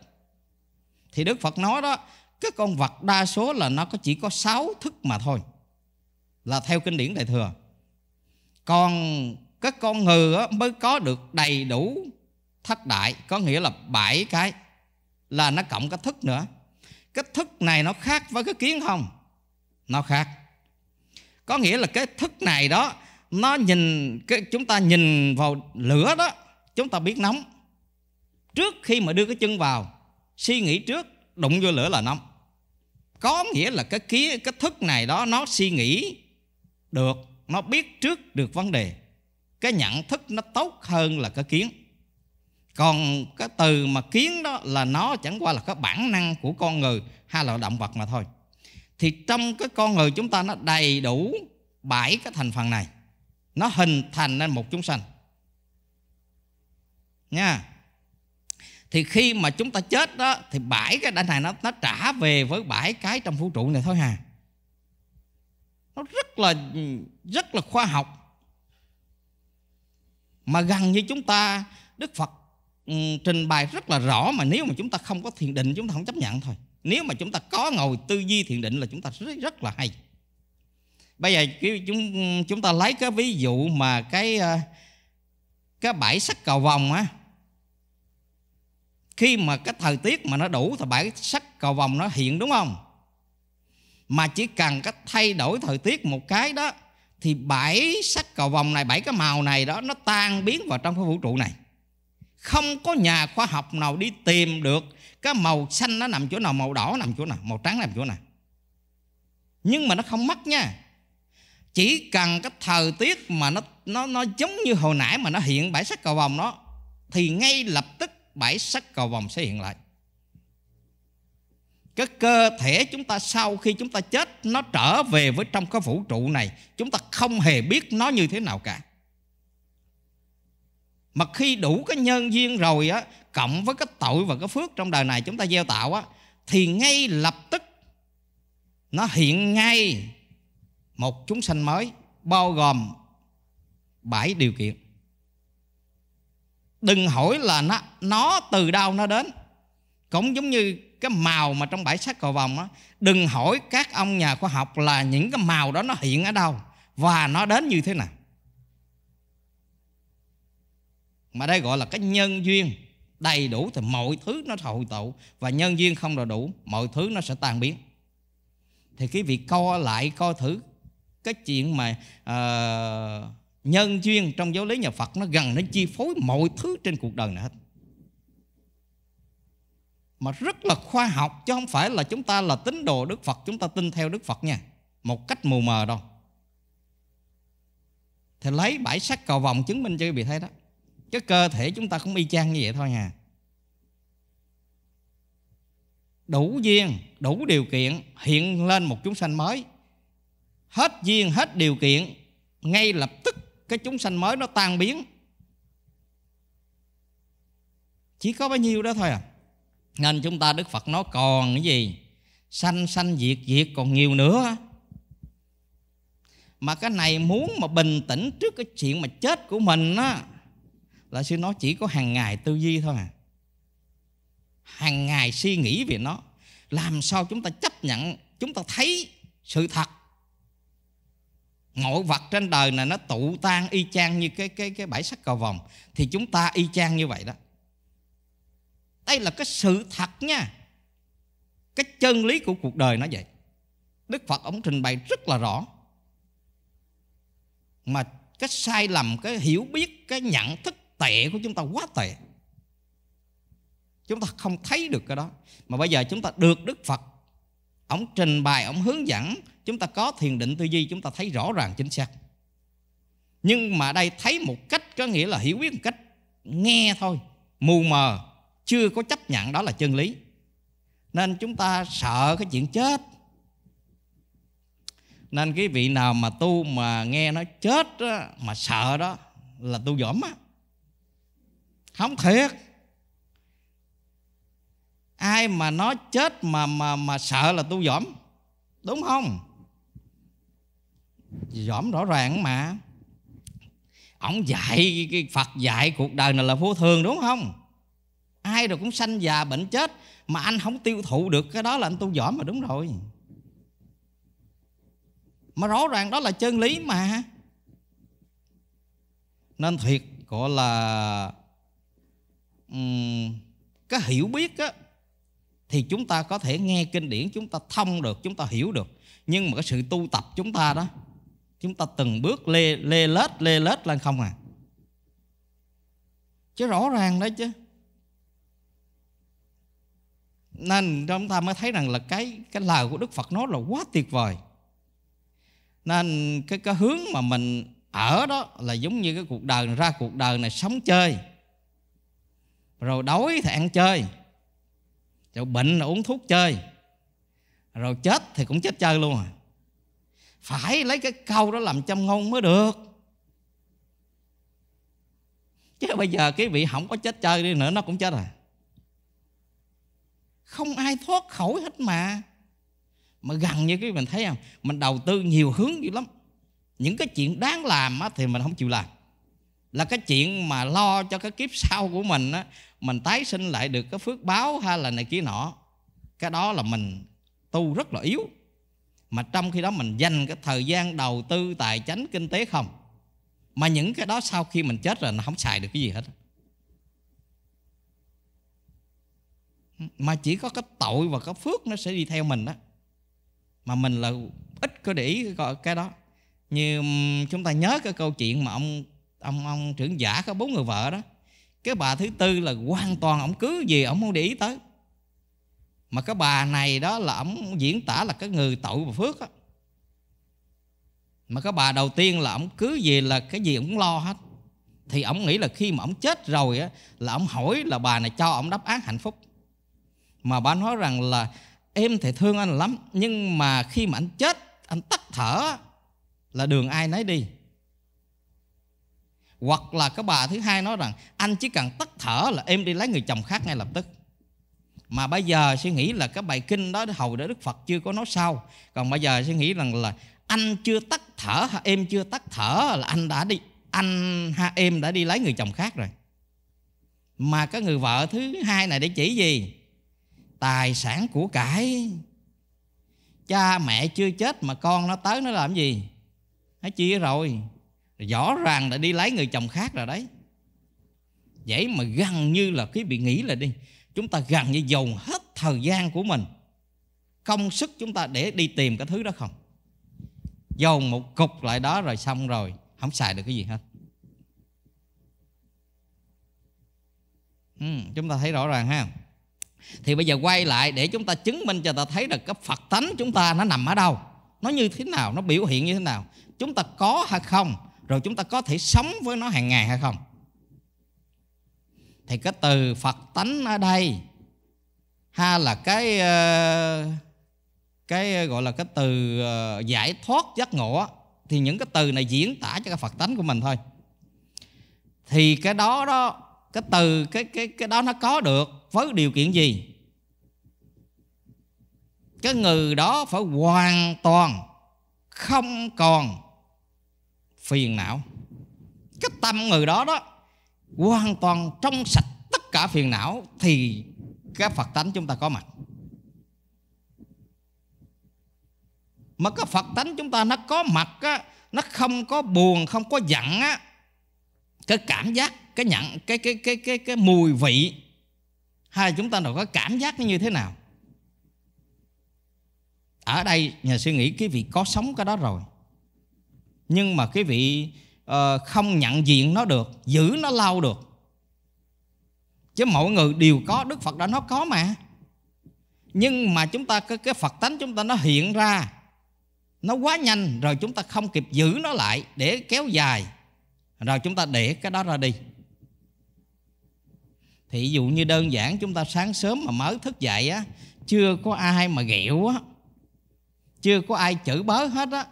thì đức phật nói đó cái con vật đa số là nó có chỉ có sáu thức mà thôi là theo kinh điển đại thừa còn cái con người mới có được đầy đủ thất đại có nghĩa là bảy cái là nó cộng cái thức nữa cái thức này nó khác với cái kiến không nó khác có nghĩa là cái thức này đó nó nhìn cái chúng ta nhìn vào lửa đó chúng ta biết nóng trước khi mà đưa cái chân vào suy nghĩ trước đụng vô lửa là nóng có nghĩa là cái kia cái thức này đó nó suy nghĩ được nó biết trước được vấn đề cái nhận thức nó tốt hơn là cái kiến còn cái từ mà kiến đó là nó chẳng qua là cái bản năng của con người hay là động vật mà thôi thì trong cái con người chúng ta nó đầy đủ bảy cái thành phần này nó hình thành nên một chúng sanh nha thì khi mà chúng ta chết đó thì bảy cái đại này nó nó trả về với bảy cái trong vũ trụ này thôi hà nó rất là rất là khoa học mà gần như chúng ta đức phật Ừ, trình bày rất là rõ mà nếu mà chúng ta không có thiền định chúng ta không chấp nhận thôi nếu mà chúng ta có ngồi tư duy thiền định là chúng ta rất, rất là hay bây giờ chúng chúng ta lấy cái ví dụ mà cái ờ, cái bãi sắt cầu vòng á khi mà cái thời tiết mà nó đủ thì bãi sắt cầu vòng nó hiện đúng không mà chỉ cần cái thay đổi thời tiết một cái đó thì bảy sắt cầu vòng này bảy cái màu này đó nó tan biến vào trong cái vũ trụ này không có nhà khoa học nào đi tìm được cái màu xanh nó nằm chỗ nào màu đỏ nằm chỗ nào màu trắng nằm chỗ nào nhưng mà nó không mất nha chỉ cần cái thời tiết mà nó nó nó giống như hồi nãy mà nó hiện bãi sắc cầu vòng đó thì ngay lập tức bãi sắc cầu vòng sẽ hiện lại cái cơ thể chúng ta sau khi chúng ta chết nó trở về với trong cái vũ trụ này chúng ta không hề biết nó như thế nào cả mà khi đủ cái nhân duyên rồi á cộng với cái tội và cái phước trong đời này chúng ta gieo tạo á thì ngay lập tức nó hiện ngay một chúng sanh mới bao gồm bảy điều kiện đừng hỏi là nó nó từ đâu nó đến cũng giống như cái màu mà trong bãi sắc cầu vòng á đừng hỏi các ông nhà khoa học là những cái màu đó nó hiện ở đâu và nó đến như thế nào mà đây gọi là cái nhân duyên đầy đủ thì mọi thứ nó hội tụ và nhân duyên không đầy đủ mọi thứ nó sẽ tan biến thì cái việc co lại co thử cái chuyện mà uh, nhân duyên trong giáo lý nhà Phật nó gần đến chi phối mọi thứ trên cuộc đời này hết mà rất là khoa học chứ không phải là chúng ta là tín đồ Đức Phật chúng ta tin theo Đức Phật nha một cách mù mờ đâu thì lấy bãi sắc cầu vòng chứng minh cho quý vị thấy đó cái cơ thể chúng ta cũng y chang như vậy thôi à đủ duyên đủ điều kiện hiện lên một chúng sanh mới hết duyên hết điều kiện ngay lập tức cái chúng sanh mới nó tan biến chỉ có bao nhiêu đó thôi à nên chúng ta đức phật nói còn cái gì sanh sanh diệt diệt còn nhiều nữa mà cái này muốn mà bình tĩnh trước cái chuyện mà chết của mình á là sư nói chỉ có hàng ngày tư duy thôi à hàng ngày suy nghĩ về nó làm sao chúng ta chấp nhận chúng ta thấy sự thật mọi vật trên đời này nó tụ tan y chang như cái cái cái bãi sắc cầu vòng thì chúng ta y chang như vậy đó đây là cái sự thật nha cái chân lý của cuộc đời nó vậy đức phật ông trình bày rất là rõ mà cái sai lầm cái hiểu biết cái nhận thức tệ của chúng ta quá tệ chúng ta không thấy được cái đó mà bây giờ chúng ta được đức phật ông trình bày ông hướng dẫn chúng ta có thiền định tư duy chúng ta thấy rõ ràng chính xác nhưng mà đây thấy một cách có nghĩa là hiểu biết một cách nghe thôi mù mờ chưa có chấp nhận đó là chân lý nên chúng ta sợ cái chuyện chết nên cái vị nào mà tu mà nghe nó chết đó, mà sợ đó là tu dỏm á không thiệt ai mà nói chết mà mà mà sợ là tu dỏm đúng không dỏm rõ ràng mà ổng dạy cái phật dạy cuộc đời này là vô thường đúng không ai rồi cũng sanh già bệnh chết mà anh không tiêu thụ được cái đó là anh tu dỏm mà đúng rồi mà rõ ràng đó là chân lý mà nên thiệt gọi là um, cái hiểu biết á, thì chúng ta có thể nghe kinh điển chúng ta thông được chúng ta hiểu được nhưng mà cái sự tu tập chúng ta đó chúng ta từng bước lê lê lết lê lết lên không à chứ rõ ràng đấy chứ nên chúng ta mới thấy rằng là cái cái lời của Đức Phật nói là quá tuyệt vời nên cái cái hướng mà mình ở đó là giống như cái cuộc đời ra cuộc đời này sống chơi rồi đói thì ăn chơi rồi bệnh là uống thuốc chơi rồi chết thì cũng chết chơi luôn à phải lấy cái câu đó làm châm ngôn mới được chứ bây giờ cái vị không có chết chơi đi nữa nó cũng chết à không ai thoát khỏi hết mà mà gần như cái mình thấy không mình đầu tư nhiều hướng dữ lắm những cái chuyện đáng làm á, thì mình không chịu làm là cái chuyện mà lo cho cái kiếp sau của mình á, mình tái sinh lại được cái phước báo hay là này kia nọ cái đó là mình tu rất là yếu mà trong khi đó mình dành cái thời gian đầu tư tài chánh kinh tế không mà những cái đó sau khi mình chết rồi nó không xài được cái gì hết mà chỉ có cái tội và cái phước nó sẽ đi theo mình đó mà mình là ít có để ý cái đó như chúng ta nhớ cái câu chuyện mà ông ông ông trưởng giả có bốn người vợ đó cái bà thứ tư là hoàn toàn ổng cứ gì ổng không để ý tới mà cái bà này đó là ổng diễn tả là cái người tội và phước á mà cái bà đầu tiên là ổng cứ gì là cái gì ổng lo hết thì ổng nghĩ là khi mà ổng chết rồi á là ổng hỏi là bà này cho ổng đáp án hạnh phúc mà bà nói rằng là em thì thương anh lắm nhưng mà khi mà anh chết anh tắt thở là đường ai nấy đi hoặc là cái bà thứ hai nói rằng anh chỉ cần tắt thở là em đi lấy người chồng khác ngay lập tức mà bây giờ suy nghĩ là cái bài kinh đó hầu để đức phật chưa có nói sau còn bây giờ suy nghĩ rằng là anh chưa tắt thở hay em chưa tắt thở là anh đã đi anh ha em đã đi lấy người chồng khác rồi mà cái người vợ thứ hai này để chỉ gì tài sản của cải cha mẹ chưa chết mà con nó tới nó làm gì nó chia rồi rõ ràng đã đi lấy người chồng khác rồi đấy vậy mà gần như là quý vị nghĩ là đi chúng ta gần như dồn hết thời gian của mình công sức chúng ta để đi tìm cái thứ đó không dồn một cục lại đó rồi xong rồi không xài được cái gì hết ừ, chúng ta thấy rõ ràng ha thì bây giờ quay lại để chúng ta chứng minh cho ta thấy được cái phật tánh chúng ta nó nằm ở đâu nó như thế nào nó biểu hiện như thế nào chúng ta có hay không rồi chúng ta có thể sống với nó hàng ngày hay không thì cái từ phật tánh ở đây ha là cái ờ, cái ờ, gọi là cái từ ờ, giải thoát giác ngộ thì những cái từ này diễn tả cho cái phật tánh của mình thôi thì cái đó đó cái từ cái cái cái đó nó có được với điều kiện gì cái người đó phải hoàn toàn không còn phiền não cái tâm người đó đó hoàn toàn trong sạch tất cả phiền não thì các phật tánh chúng ta có mặt mà cái phật tánh chúng ta nó có mặt á, nó không có buồn không có giận á cái cảm giác cái nhận cái cái cái cái cái mùi vị hay chúng ta nào có cảm giác như thế nào ở đây nhà suy nghĩ cái vị có sống cái đó rồi nhưng mà quý vị uh, không nhận diện nó được giữ nó lâu được chứ mọi người đều có đức phật đã nói có mà nhưng mà chúng ta cái, cái phật tánh chúng ta nó hiện ra nó quá nhanh rồi chúng ta không kịp giữ nó lại để kéo dài rồi chúng ta để cái đó ra đi thì dụ như đơn giản chúng ta sáng sớm mà mới thức dậy á chưa có ai mà ghẹo á chưa có ai chửi bới hết á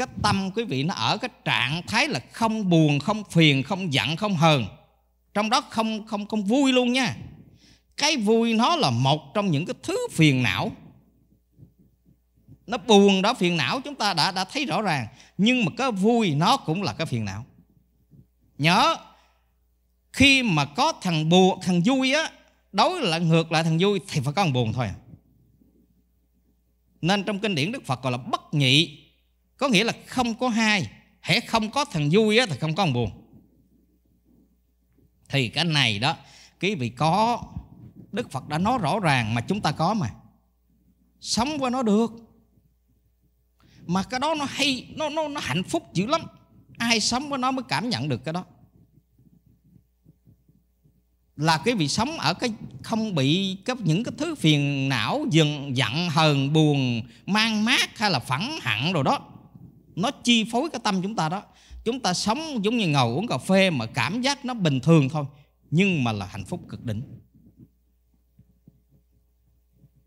cái tâm quý vị nó ở cái trạng thái là không buồn không phiền không giận không hờn trong đó không không không vui luôn nha cái vui nó là một trong những cái thứ phiền não nó buồn đó phiền não chúng ta đã đã thấy rõ ràng nhưng mà cái vui nó cũng là cái phiền não nhớ khi mà có thằng buồn thằng vui á đối là ngược lại thằng vui thì phải có thằng buồn thôi à. nên trong kinh điển đức phật gọi là bất nhị có nghĩa là không có hai hễ không có thằng vui á, thì không có thằng buồn thì cái này đó quý vị có đức phật đã nói rõ ràng mà chúng ta có mà sống qua nó được mà cái đó nó hay nó nó nó hạnh phúc dữ lắm ai sống với nó mới cảm nhận được cái đó là cái vị sống ở cái không bị cái những cái thứ phiền não dừng giận hờn buồn mang mát hay là phẫn hận rồi đó nó chi phối cái tâm chúng ta đó chúng ta sống giống như ngầu uống cà phê mà cảm giác nó bình thường thôi nhưng mà là hạnh phúc cực đỉnh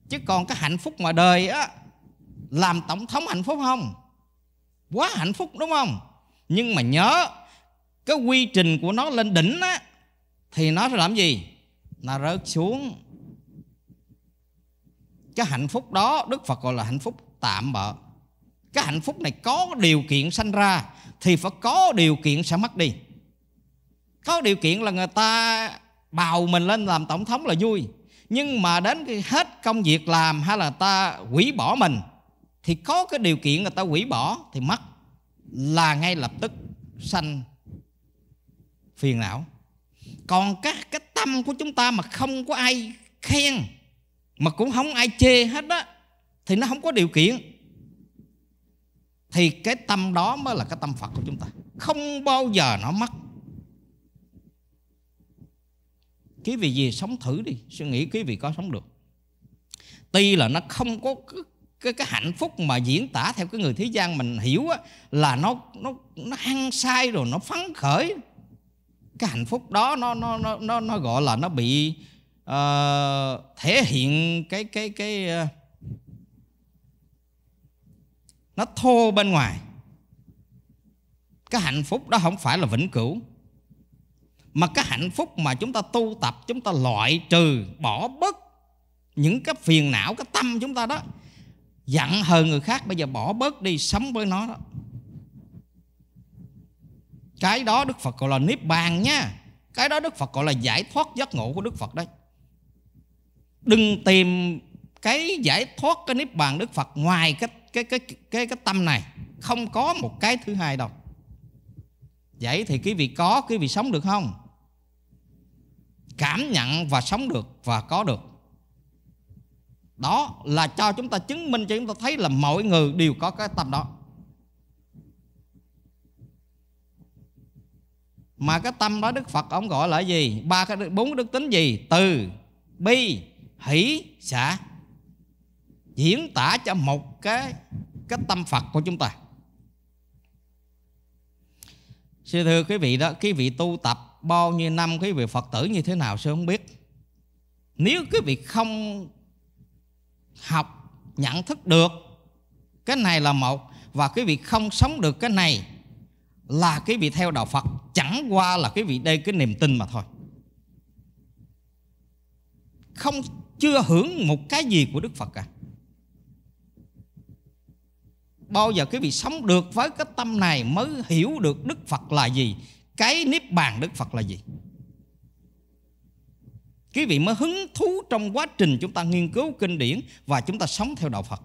chứ còn cái hạnh phúc ngoài đời á làm tổng thống hạnh phúc không quá hạnh phúc đúng không nhưng mà nhớ cái quy trình của nó lên đỉnh á thì nó sẽ làm gì nó rớt xuống cái hạnh phúc đó đức phật gọi là hạnh phúc tạm bợ cái hạnh phúc này có điều kiện sanh ra thì phải có điều kiện sẽ mất đi có điều kiện là người ta bào mình lên làm tổng thống là vui nhưng mà đến khi hết công việc làm hay là ta quỷ bỏ mình thì có cái điều kiện người ta quỷ bỏ thì mất là ngay lập tức sanh phiền não còn các cái tâm của chúng ta mà không có ai khen mà cũng không ai chê hết đó thì nó không có điều kiện thì cái tâm đó mới là cái tâm Phật của chúng ta không bao giờ nó mất Cái vì gì sống thử đi suy nghĩ cái vì có sống được tuy là nó không có cái, cái hạnh phúc mà diễn tả theo cái người thế gian mình hiểu á, là nó nó nó hăng say rồi nó phấn khởi cái hạnh phúc đó nó nó nó nó, nó gọi là nó bị uh, thể hiện cái cái cái uh, nó thô bên ngoài cái hạnh phúc đó không phải là vĩnh cửu mà cái hạnh phúc mà chúng ta tu tập chúng ta loại trừ bỏ bớt những cái phiền não cái tâm chúng ta đó giận hờn người khác bây giờ bỏ bớt đi sống với nó đó cái đó đức phật gọi là niết bàn nha cái đó đức phật gọi là giải thoát giác ngộ của đức phật đấy đừng tìm cái giải thoát cái niết bàn đức phật ngoài cái cái cái cái cái tâm này không có một cái thứ hai đâu vậy thì quý vị có quý vị sống được không cảm nhận và sống được và có được đó là cho chúng ta chứng minh cho chúng ta thấy là mọi người đều có cái tâm đó mà cái tâm đó đức phật ông gọi là gì ba cái bốn đức tính gì từ bi hỷ xả diễn tả cho một cái cái tâm Phật của chúng ta Sư thưa quý vị đó Quý vị tu tập bao nhiêu năm Quý vị Phật tử như thế nào sư không biết Nếu quý vị không Học Nhận thức được Cái này là một Và quý vị không sống được cái này Là quý vị theo đạo Phật Chẳng qua là quý vị đây cái niềm tin mà thôi Không chưa hưởng một cái gì của Đức Phật cả bao giờ quý vị sống được với cái tâm này mới hiểu được Đức Phật là gì cái niết bàn Đức Phật là gì quý vị mới hứng thú trong quá trình chúng ta nghiên cứu kinh điển và chúng ta sống theo đạo Phật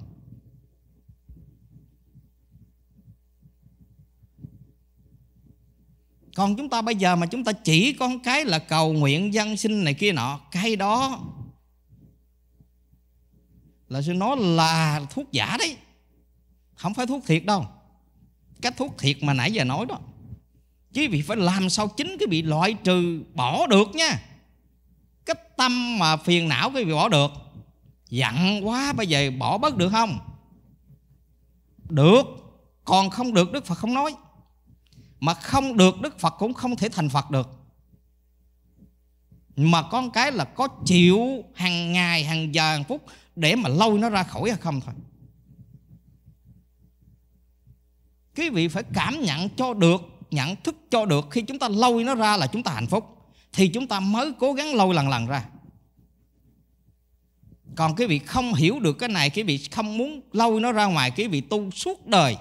còn chúng ta bây giờ mà chúng ta chỉ con cái là cầu nguyện dân sinh này kia nọ cái đó là sư nói là thuốc giả đấy không phải thuốc thiệt đâu cái thuốc thiệt mà nãy giờ nói đó chứ vị phải làm sao chính cái bị loại trừ bỏ được nha cái tâm mà phiền não cái bị bỏ được dặn quá bây giờ bỏ bớt được không được còn không được đức phật không nói mà không được đức phật cũng không thể thành phật được mà con cái là có chịu hàng ngày hàng giờ hàng phút để mà lâu nó ra khỏi hay không thôi quý vị phải cảm nhận cho được nhận thức cho được khi chúng ta lâu nó ra là chúng ta hạnh phúc thì chúng ta mới cố gắng lâu lần lần ra còn quý vị không hiểu được cái này quý vị không muốn lâu nó ra ngoài quý vị tu suốt đời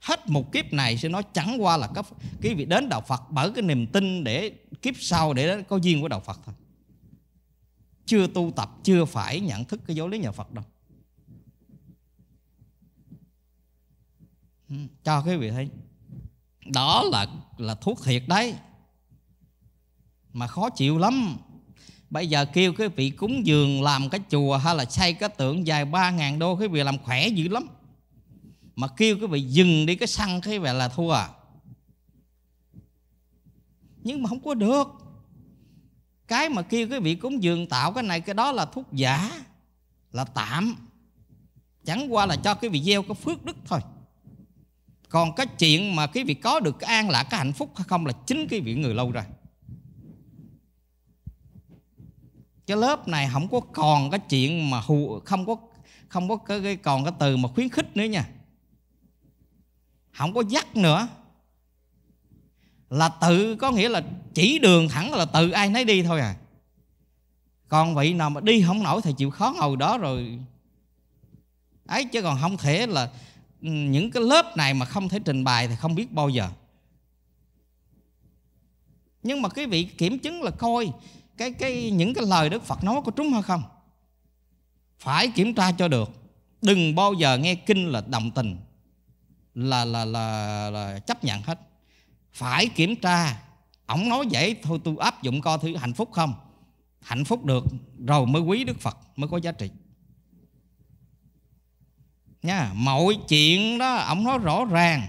hết một kiếp này sẽ nói chẳng qua là cấp quý vị đến đạo Phật bởi cái niềm tin để kiếp sau để có duyên của đạo Phật thôi chưa tu tập chưa phải nhận thức cái giáo lý nhà Phật đâu cho quý vị thấy đó là là thuốc thiệt đấy mà khó chịu lắm bây giờ kêu cái vị cúng dường làm cái chùa hay là xây cái tượng dài ba ngàn đô cái vị làm khỏe dữ lắm mà kêu cái vị dừng đi cái xăng cái vị là thua à. nhưng mà không có được cái mà kêu cái vị cúng dường tạo cái này cái đó là thuốc giả là tạm chẳng qua là cho cái vị gieo cái phước đức thôi còn cái chuyện mà quý vị có được cái an lạc cái hạnh phúc hay không là chính quý vị người lâu rồi cái lớp này không có còn cái chuyện mà hù không có không có cái, còn cái từ mà khuyến khích nữa nha không có dắt nữa là tự có nghĩa là chỉ đường thẳng là tự ai nấy đi thôi à còn vị nào mà đi không nổi thì chịu khó ngồi đó rồi ấy chứ còn không thể là những cái lớp này mà không thể trình bày thì không biết bao giờ nhưng mà quý vị kiểm chứng là coi cái cái những cái lời Đức Phật nói có trúng hay không phải kiểm tra cho được đừng bao giờ nghe kinh là đồng tình là là là, là chấp nhận hết phải kiểm tra ổng nói vậy thôi tôi áp dụng coi thứ hạnh phúc không hạnh phúc được rồi mới quý Đức Phật mới có giá trị nha mọi chuyện đó ông nói rõ ràng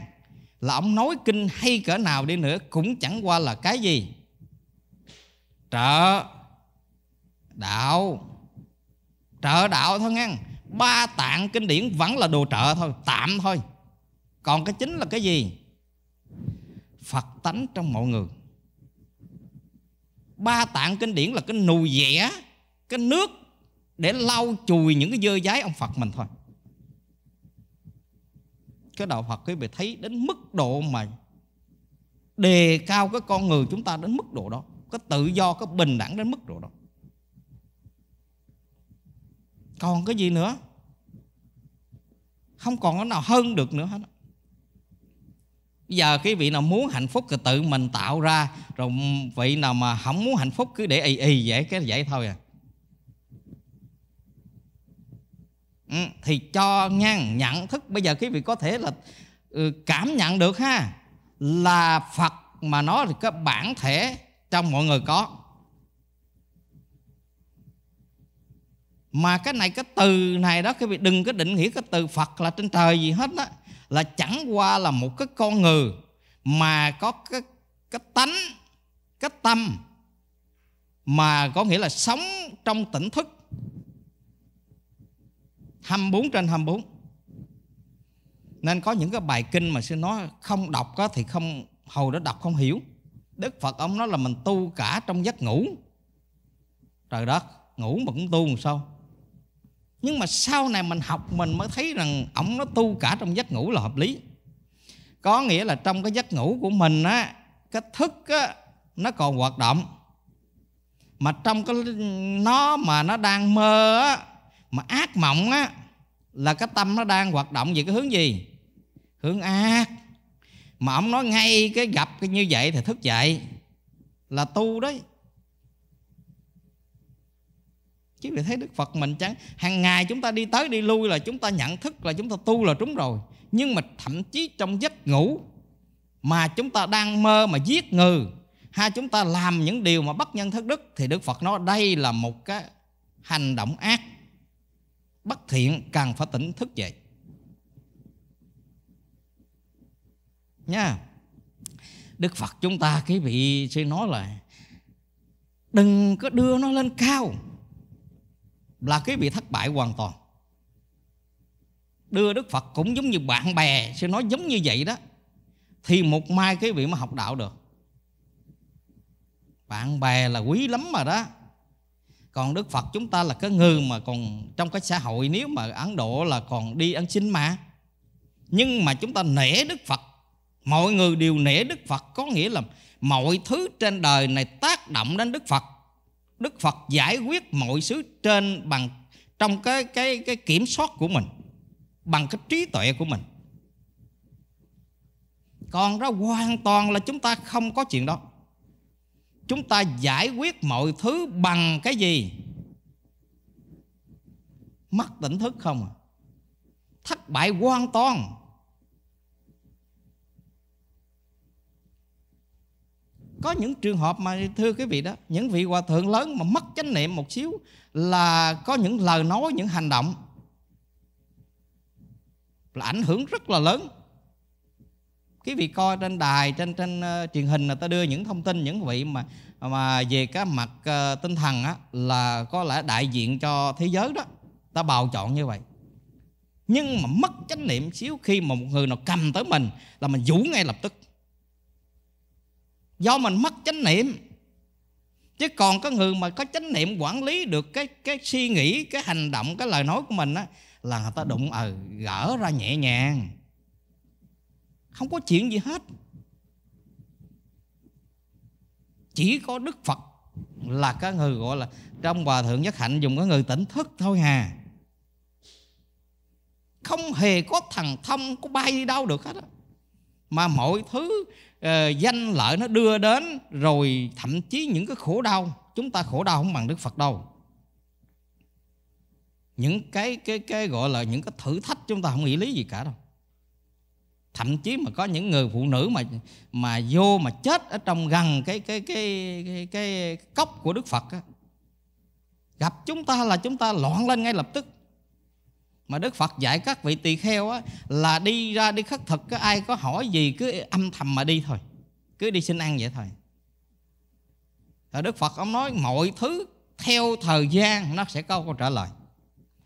là ông nói kinh hay cỡ nào đi nữa cũng chẳng qua là cái gì trợ đạo trợ đạo thôi nghe ba tạng kinh điển vẫn là đồ trợ thôi tạm thôi còn cái chính là cái gì phật tánh trong mọi người ba tạng kinh điển là cái nùi dẻ cái nước để lau chùi những cái dơ dái ông phật mình thôi cái đạo Phật quý vị thấy đến mức độ mà đề cao cái con người chúng ta đến mức độ đó cái tự do cái bình đẳng đến mức độ đó còn cái gì nữa không còn cái nào hơn được nữa hết Bây giờ cái vị nào muốn hạnh phúc thì tự mình tạo ra rồi vị nào mà không muốn hạnh phúc cứ để y y vậy cái vậy thôi à Ừ, thì cho ngang nhận thức bây giờ quý vị có thể là ừ, cảm nhận được ha là phật mà nó thì cái bản thể trong mọi người có mà cái này cái từ này đó quý vị đừng có định nghĩa cái từ phật là trên trời gì hết đó là chẳng qua là một cái con người mà có cái cái tánh cái tâm mà có nghĩa là sống trong tỉnh thức 24 trên 24 Nên có những cái bài kinh mà sư nói Không đọc thì không Hầu đó đọc không hiểu Đức Phật ông nói là mình tu cả trong giấc ngủ Trời đất Ngủ mà cũng tu làm sao Nhưng mà sau này mình học Mình mới thấy rằng ông nó tu cả trong giấc ngủ là hợp lý Có nghĩa là trong cái giấc ngủ của mình á Cái thức á Nó còn hoạt động mà trong cái nó mà nó đang mơ á mà ác mộng á là cái tâm nó đang hoạt động về cái hướng gì hướng ác mà ông nói ngay cái gặp cái như vậy thì thức dậy là tu đấy chứ để thấy đức phật mình chẳng hàng ngày chúng ta đi tới đi lui là chúng ta nhận thức là chúng ta tu là trúng rồi nhưng mà thậm chí trong giấc ngủ mà chúng ta đang mơ mà giết người hay chúng ta làm những điều mà bất nhân thất đức thì đức phật nói đây là một cái hành động ác bất thiện càng phải tỉnh thức dậy nha đức phật chúng ta cái vị sẽ nói là đừng có đưa nó lên cao là cái vị thất bại hoàn toàn đưa đức phật cũng giống như bạn bè sẽ nói giống như vậy đó thì một mai cái vị mới học đạo được bạn bè là quý lắm mà đó còn đức phật chúng ta là cái người mà còn trong cái xã hội nếu mà ấn độ là còn đi ăn xin mà nhưng mà chúng ta nể đức phật mọi người đều nể đức phật có nghĩa là mọi thứ trên đời này tác động đến đức phật đức phật giải quyết mọi thứ trên bằng trong cái cái cái kiểm soát của mình bằng cái trí tuệ của mình còn đó hoàn toàn là chúng ta không có chuyện đó chúng ta giải quyết mọi thứ bằng cái gì mất tỉnh thức không à? thất bại hoàn toàn có những trường hợp mà thưa quý vị đó những vị hòa thượng lớn mà mất chánh niệm một xíu là có những lời nói những hành động là ảnh hưởng rất là lớn quý vị coi trên đài trên trên uh, truyền hình là ta đưa những thông tin những vị mà mà về cái mặt uh, tinh thần á là có lẽ đại diện cho thế giới đó ta bào chọn như vậy nhưng mà mất chánh niệm xíu khi mà một người nào cầm tới mình là mình vũ ngay lập tức do mình mất chánh niệm chứ còn có người mà có chánh niệm quản lý được cái cái suy nghĩ cái hành động cái lời nói của mình á là người ta đụng ờ à, gỡ ra nhẹ nhàng không có chuyện gì hết chỉ có đức phật là cái người gọi là trong hòa thượng nhất hạnh dùng cái người tỉnh thức thôi hà không hề có thằng thông có bay đi đâu được hết á mà mọi thứ uh, danh lợi nó đưa đến rồi thậm chí những cái khổ đau chúng ta khổ đau không bằng đức phật đâu những cái cái cái gọi là những cái thử thách chúng ta không nghĩ lý gì cả đâu thậm chí mà có những người phụ nữ mà mà vô mà chết ở trong gần cái cái cái cái, cái cốc của Đức Phật á. gặp chúng ta là chúng ta loạn lên ngay lập tức mà Đức Phật dạy các vị tỳ kheo á, là đi ra đi khất thực cái ai có hỏi gì cứ âm thầm mà đi thôi cứ đi xin ăn vậy thôi rồi Đức Phật ông nói mọi thứ theo thời gian nó sẽ có câu trả lời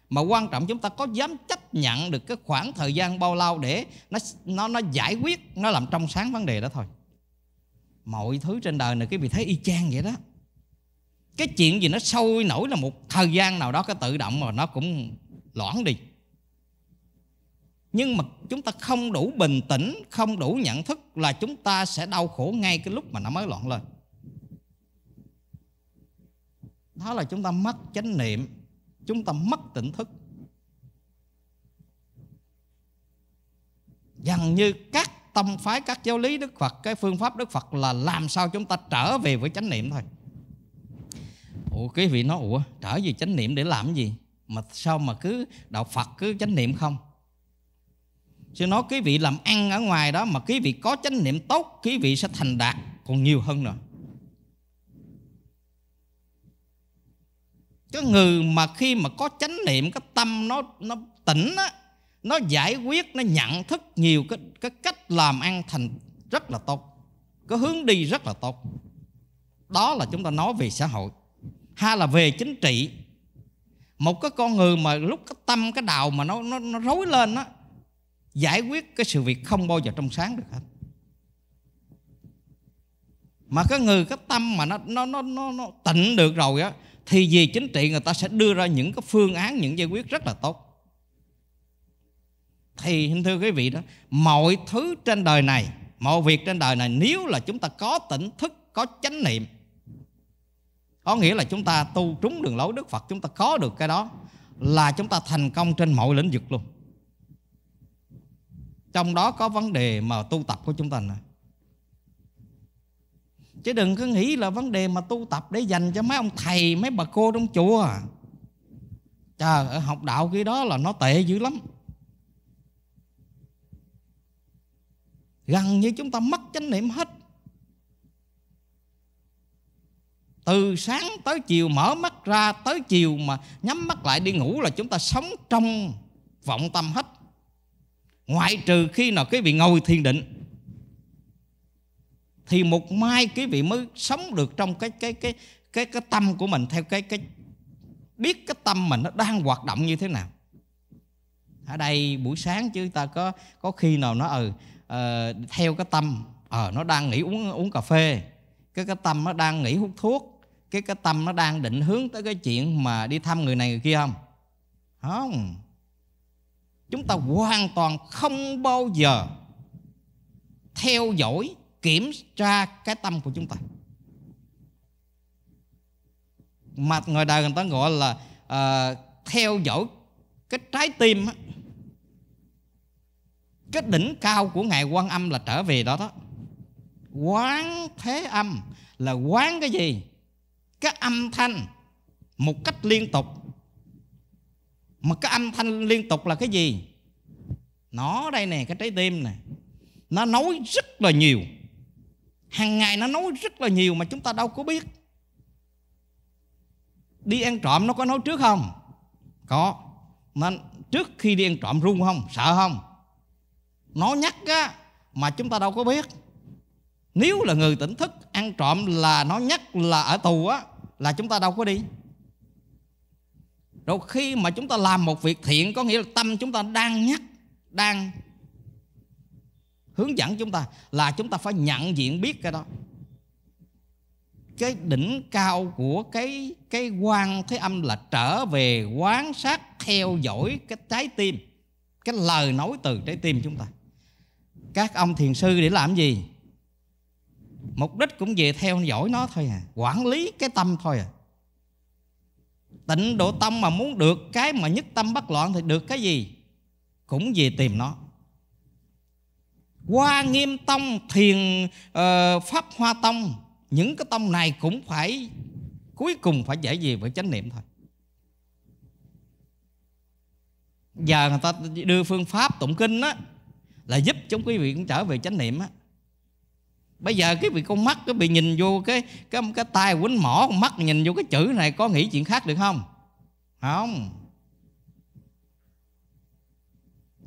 mà quan trọng chúng ta có dám chấp nhận được cái khoảng thời gian bao lâu để nó nó nó giải quyết nó làm trong sáng vấn đề đó thôi mọi thứ trên đời này cái bị thấy y chang vậy đó cái chuyện gì nó sôi nổi là một thời gian nào đó cái tự động mà nó cũng loãng đi nhưng mà chúng ta không đủ bình tĩnh không đủ nhận thức là chúng ta sẽ đau khổ ngay cái lúc mà nó mới loạn lên đó là chúng ta mất chánh niệm chúng ta mất tỉnh thức dường như các tâm phái các giáo lý đức phật cái phương pháp đức phật là làm sao chúng ta trở về với chánh niệm thôi ủa quý vị nói ủa trở về chánh niệm để làm gì mà sao mà cứ đạo phật cứ chánh niệm không Sư nói quý vị làm ăn ở ngoài đó mà quý vị có chánh niệm tốt, quý vị sẽ thành đạt còn nhiều hơn nữa. cái người mà khi mà có chánh niệm cái tâm nó nó tỉnh á nó giải quyết nó nhận thức nhiều cái cái cách làm ăn thành rất là tốt cái hướng đi rất là tốt đó là chúng ta nói về xã hội hay là về chính trị một cái con người mà lúc cái tâm cái đạo mà nó nó, nó rối lên á giải quyết cái sự việc không bao giờ trong sáng được hết mà cái người cái tâm mà nó nó nó nó, nó tịnh được rồi á thì về chính trị người ta sẽ đưa ra những cái phương án những giải quyết rất là tốt thì thưa quý vị đó mọi thứ trên đời này mọi việc trên đời này nếu là chúng ta có tỉnh thức có chánh niệm có nghĩa là chúng ta tu trúng đường lối đức phật chúng ta có được cái đó là chúng ta thành công trên mọi lĩnh vực luôn trong đó có vấn đề mà tu tập của chúng ta này chứ đừng cứ nghĩ là vấn đề mà tu tập để dành cho mấy ông thầy mấy bà cô trong chùa trời ở học đạo kia đó là nó tệ dữ lắm gần như chúng ta mất chánh niệm hết từ sáng tới chiều mở mắt ra tới chiều mà nhắm mắt lại đi ngủ là chúng ta sống trong vọng tâm hết ngoại trừ khi nào cái vị ngồi thiền định thì một mai quý vị mới sống được trong cái cái cái cái cái tâm của mình theo cái cái biết cái tâm mình nó đang hoạt động như thế nào ở đây buổi sáng chứ ta có có khi nào nó ừ uh, theo cái tâm ờ uh, nó đang nghĩ uống uống cà phê cái cái tâm nó đang nghĩ hút thuốc cái cái tâm nó đang định hướng tới cái chuyện mà đi thăm người này người kia không không chúng ta hoàn toàn không bao giờ theo dõi kiểm tra cái tâm của chúng ta mà người đời người ta gọi là uh, theo dõi cái trái tim á. cái đỉnh cao của ngài quan âm là trở về đó đó quán thế âm là quán cái gì cái âm thanh một cách liên tục mà cái âm thanh liên tục là cái gì nó đây nè cái trái tim nè nó nói rất là nhiều hàng ngày nó nói rất là nhiều mà chúng ta đâu có biết đi ăn trộm nó có nói trước không có mà trước khi đi ăn trộm run không sợ không nó nhắc á mà chúng ta đâu có biết nếu là người tỉnh thức ăn trộm là nó nhắc là ở tù á là chúng ta đâu có đi rồi khi mà chúng ta làm một việc thiện có nghĩa là tâm chúng ta đang nhắc đang hướng dẫn chúng ta là chúng ta phải nhận diện biết cái đó cái đỉnh cao của cái cái quan thế âm là trở về quán sát theo dõi cái trái tim cái lời nói từ trái tim chúng ta các ông thiền sư để làm gì mục đích cũng về theo dõi nó thôi à quản lý cái tâm thôi à tịnh độ tâm mà muốn được cái mà nhất tâm bất loạn thì được cái gì cũng về tìm nó qua nghiêm tông thiền uh, pháp hoa tông những cái tông này cũng phải cuối cùng phải giải về với chánh niệm thôi giờ người ta đưa phương pháp tụng kinh á là giúp cho quý vị cũng trở về chánh niệm á bây giờ cái vị con mắt cái bị nhìn vô cái cái cái tai quấn mỏ con mắt nhìn vô cái chữ này có nghĩ chuyện khác được không không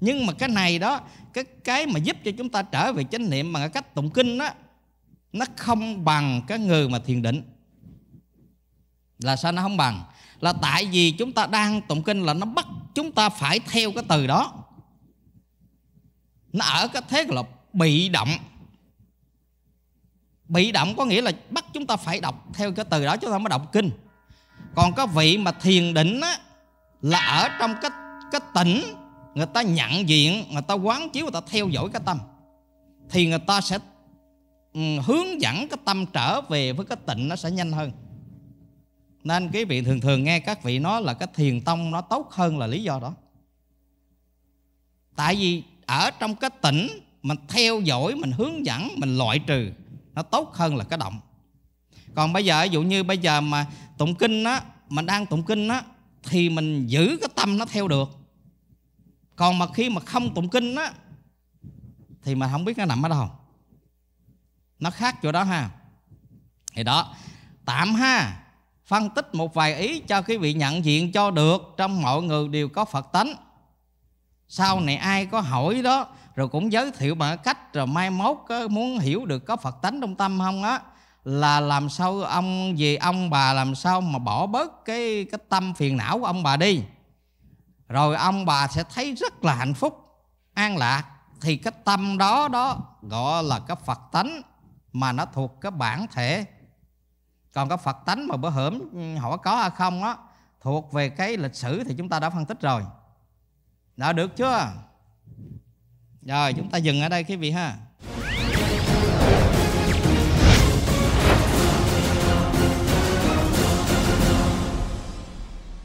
nhưng mà cái này đó cái cái mà giúp cho chúng ta trở về chánh niệm bằng cách tụng kinh đó nó không bằng cái người mà thiền định là sao nó không bằng là tại vì chúng ta đang tụng kinh là nó bắt chúng ta phải theo cái từ đó nó ở cái thế là bị động bị động có nghĩa là bắt chúng ta phải đọc theo cái từ đó chúng ta mới đọc kinh còn có vị mà thiền định á, là ở trong cái cái tỉnh người ta nhận diện người ta quán chiếu người ta theo dõi cái tâm thì người ta sẽ ừ, hướng dẫn cái tâm trở về với cái tịnh nó sẽ nhanh hơn nên quý vị thường thường nghe các vị nói là cái thiền tông nó tốt hơn là lý do đó tại vì ở trong cái tỉnh mình theo dõi mình hướng dẫn mình loại trừ nó tốt hơn là cái động còn bây giờ ví dụ như bây giờ mà tụng kinh á mình đang tụng kinh á thì mình giữ cái tâm nó theo được còn mà khi mà không tụng kinh á thì mà không biết nó nằm ở đâu nó khác chỗ đó ha thì đó tạm ha phân tích một vài ý cho quý vị nhận diện cho được trong mọi người đều có phật tánh sau này ai có hỏi đó rồi cũng giới thiệu bằng cách rồi mai mốt muốn hiểu được có phật tánh trong tâm không á là làm sao ông về ông bà làm sao mà bỏ bớt cái cái tâm phiền não của ông bà đi rồi ông bà sẽ thấy rất là hạnh phúc an lạc thì cái tâm đó đó gọi là cái phật tánh mà nó thuộc cái bản thể còn cái phật tánh mà bữa hổm ừ, họ có hay không á thuộc về cái lịch sử thì chúng ta đã phân tích rồi đã được chưa rồi chúng ta dừng ở đây quý vị ha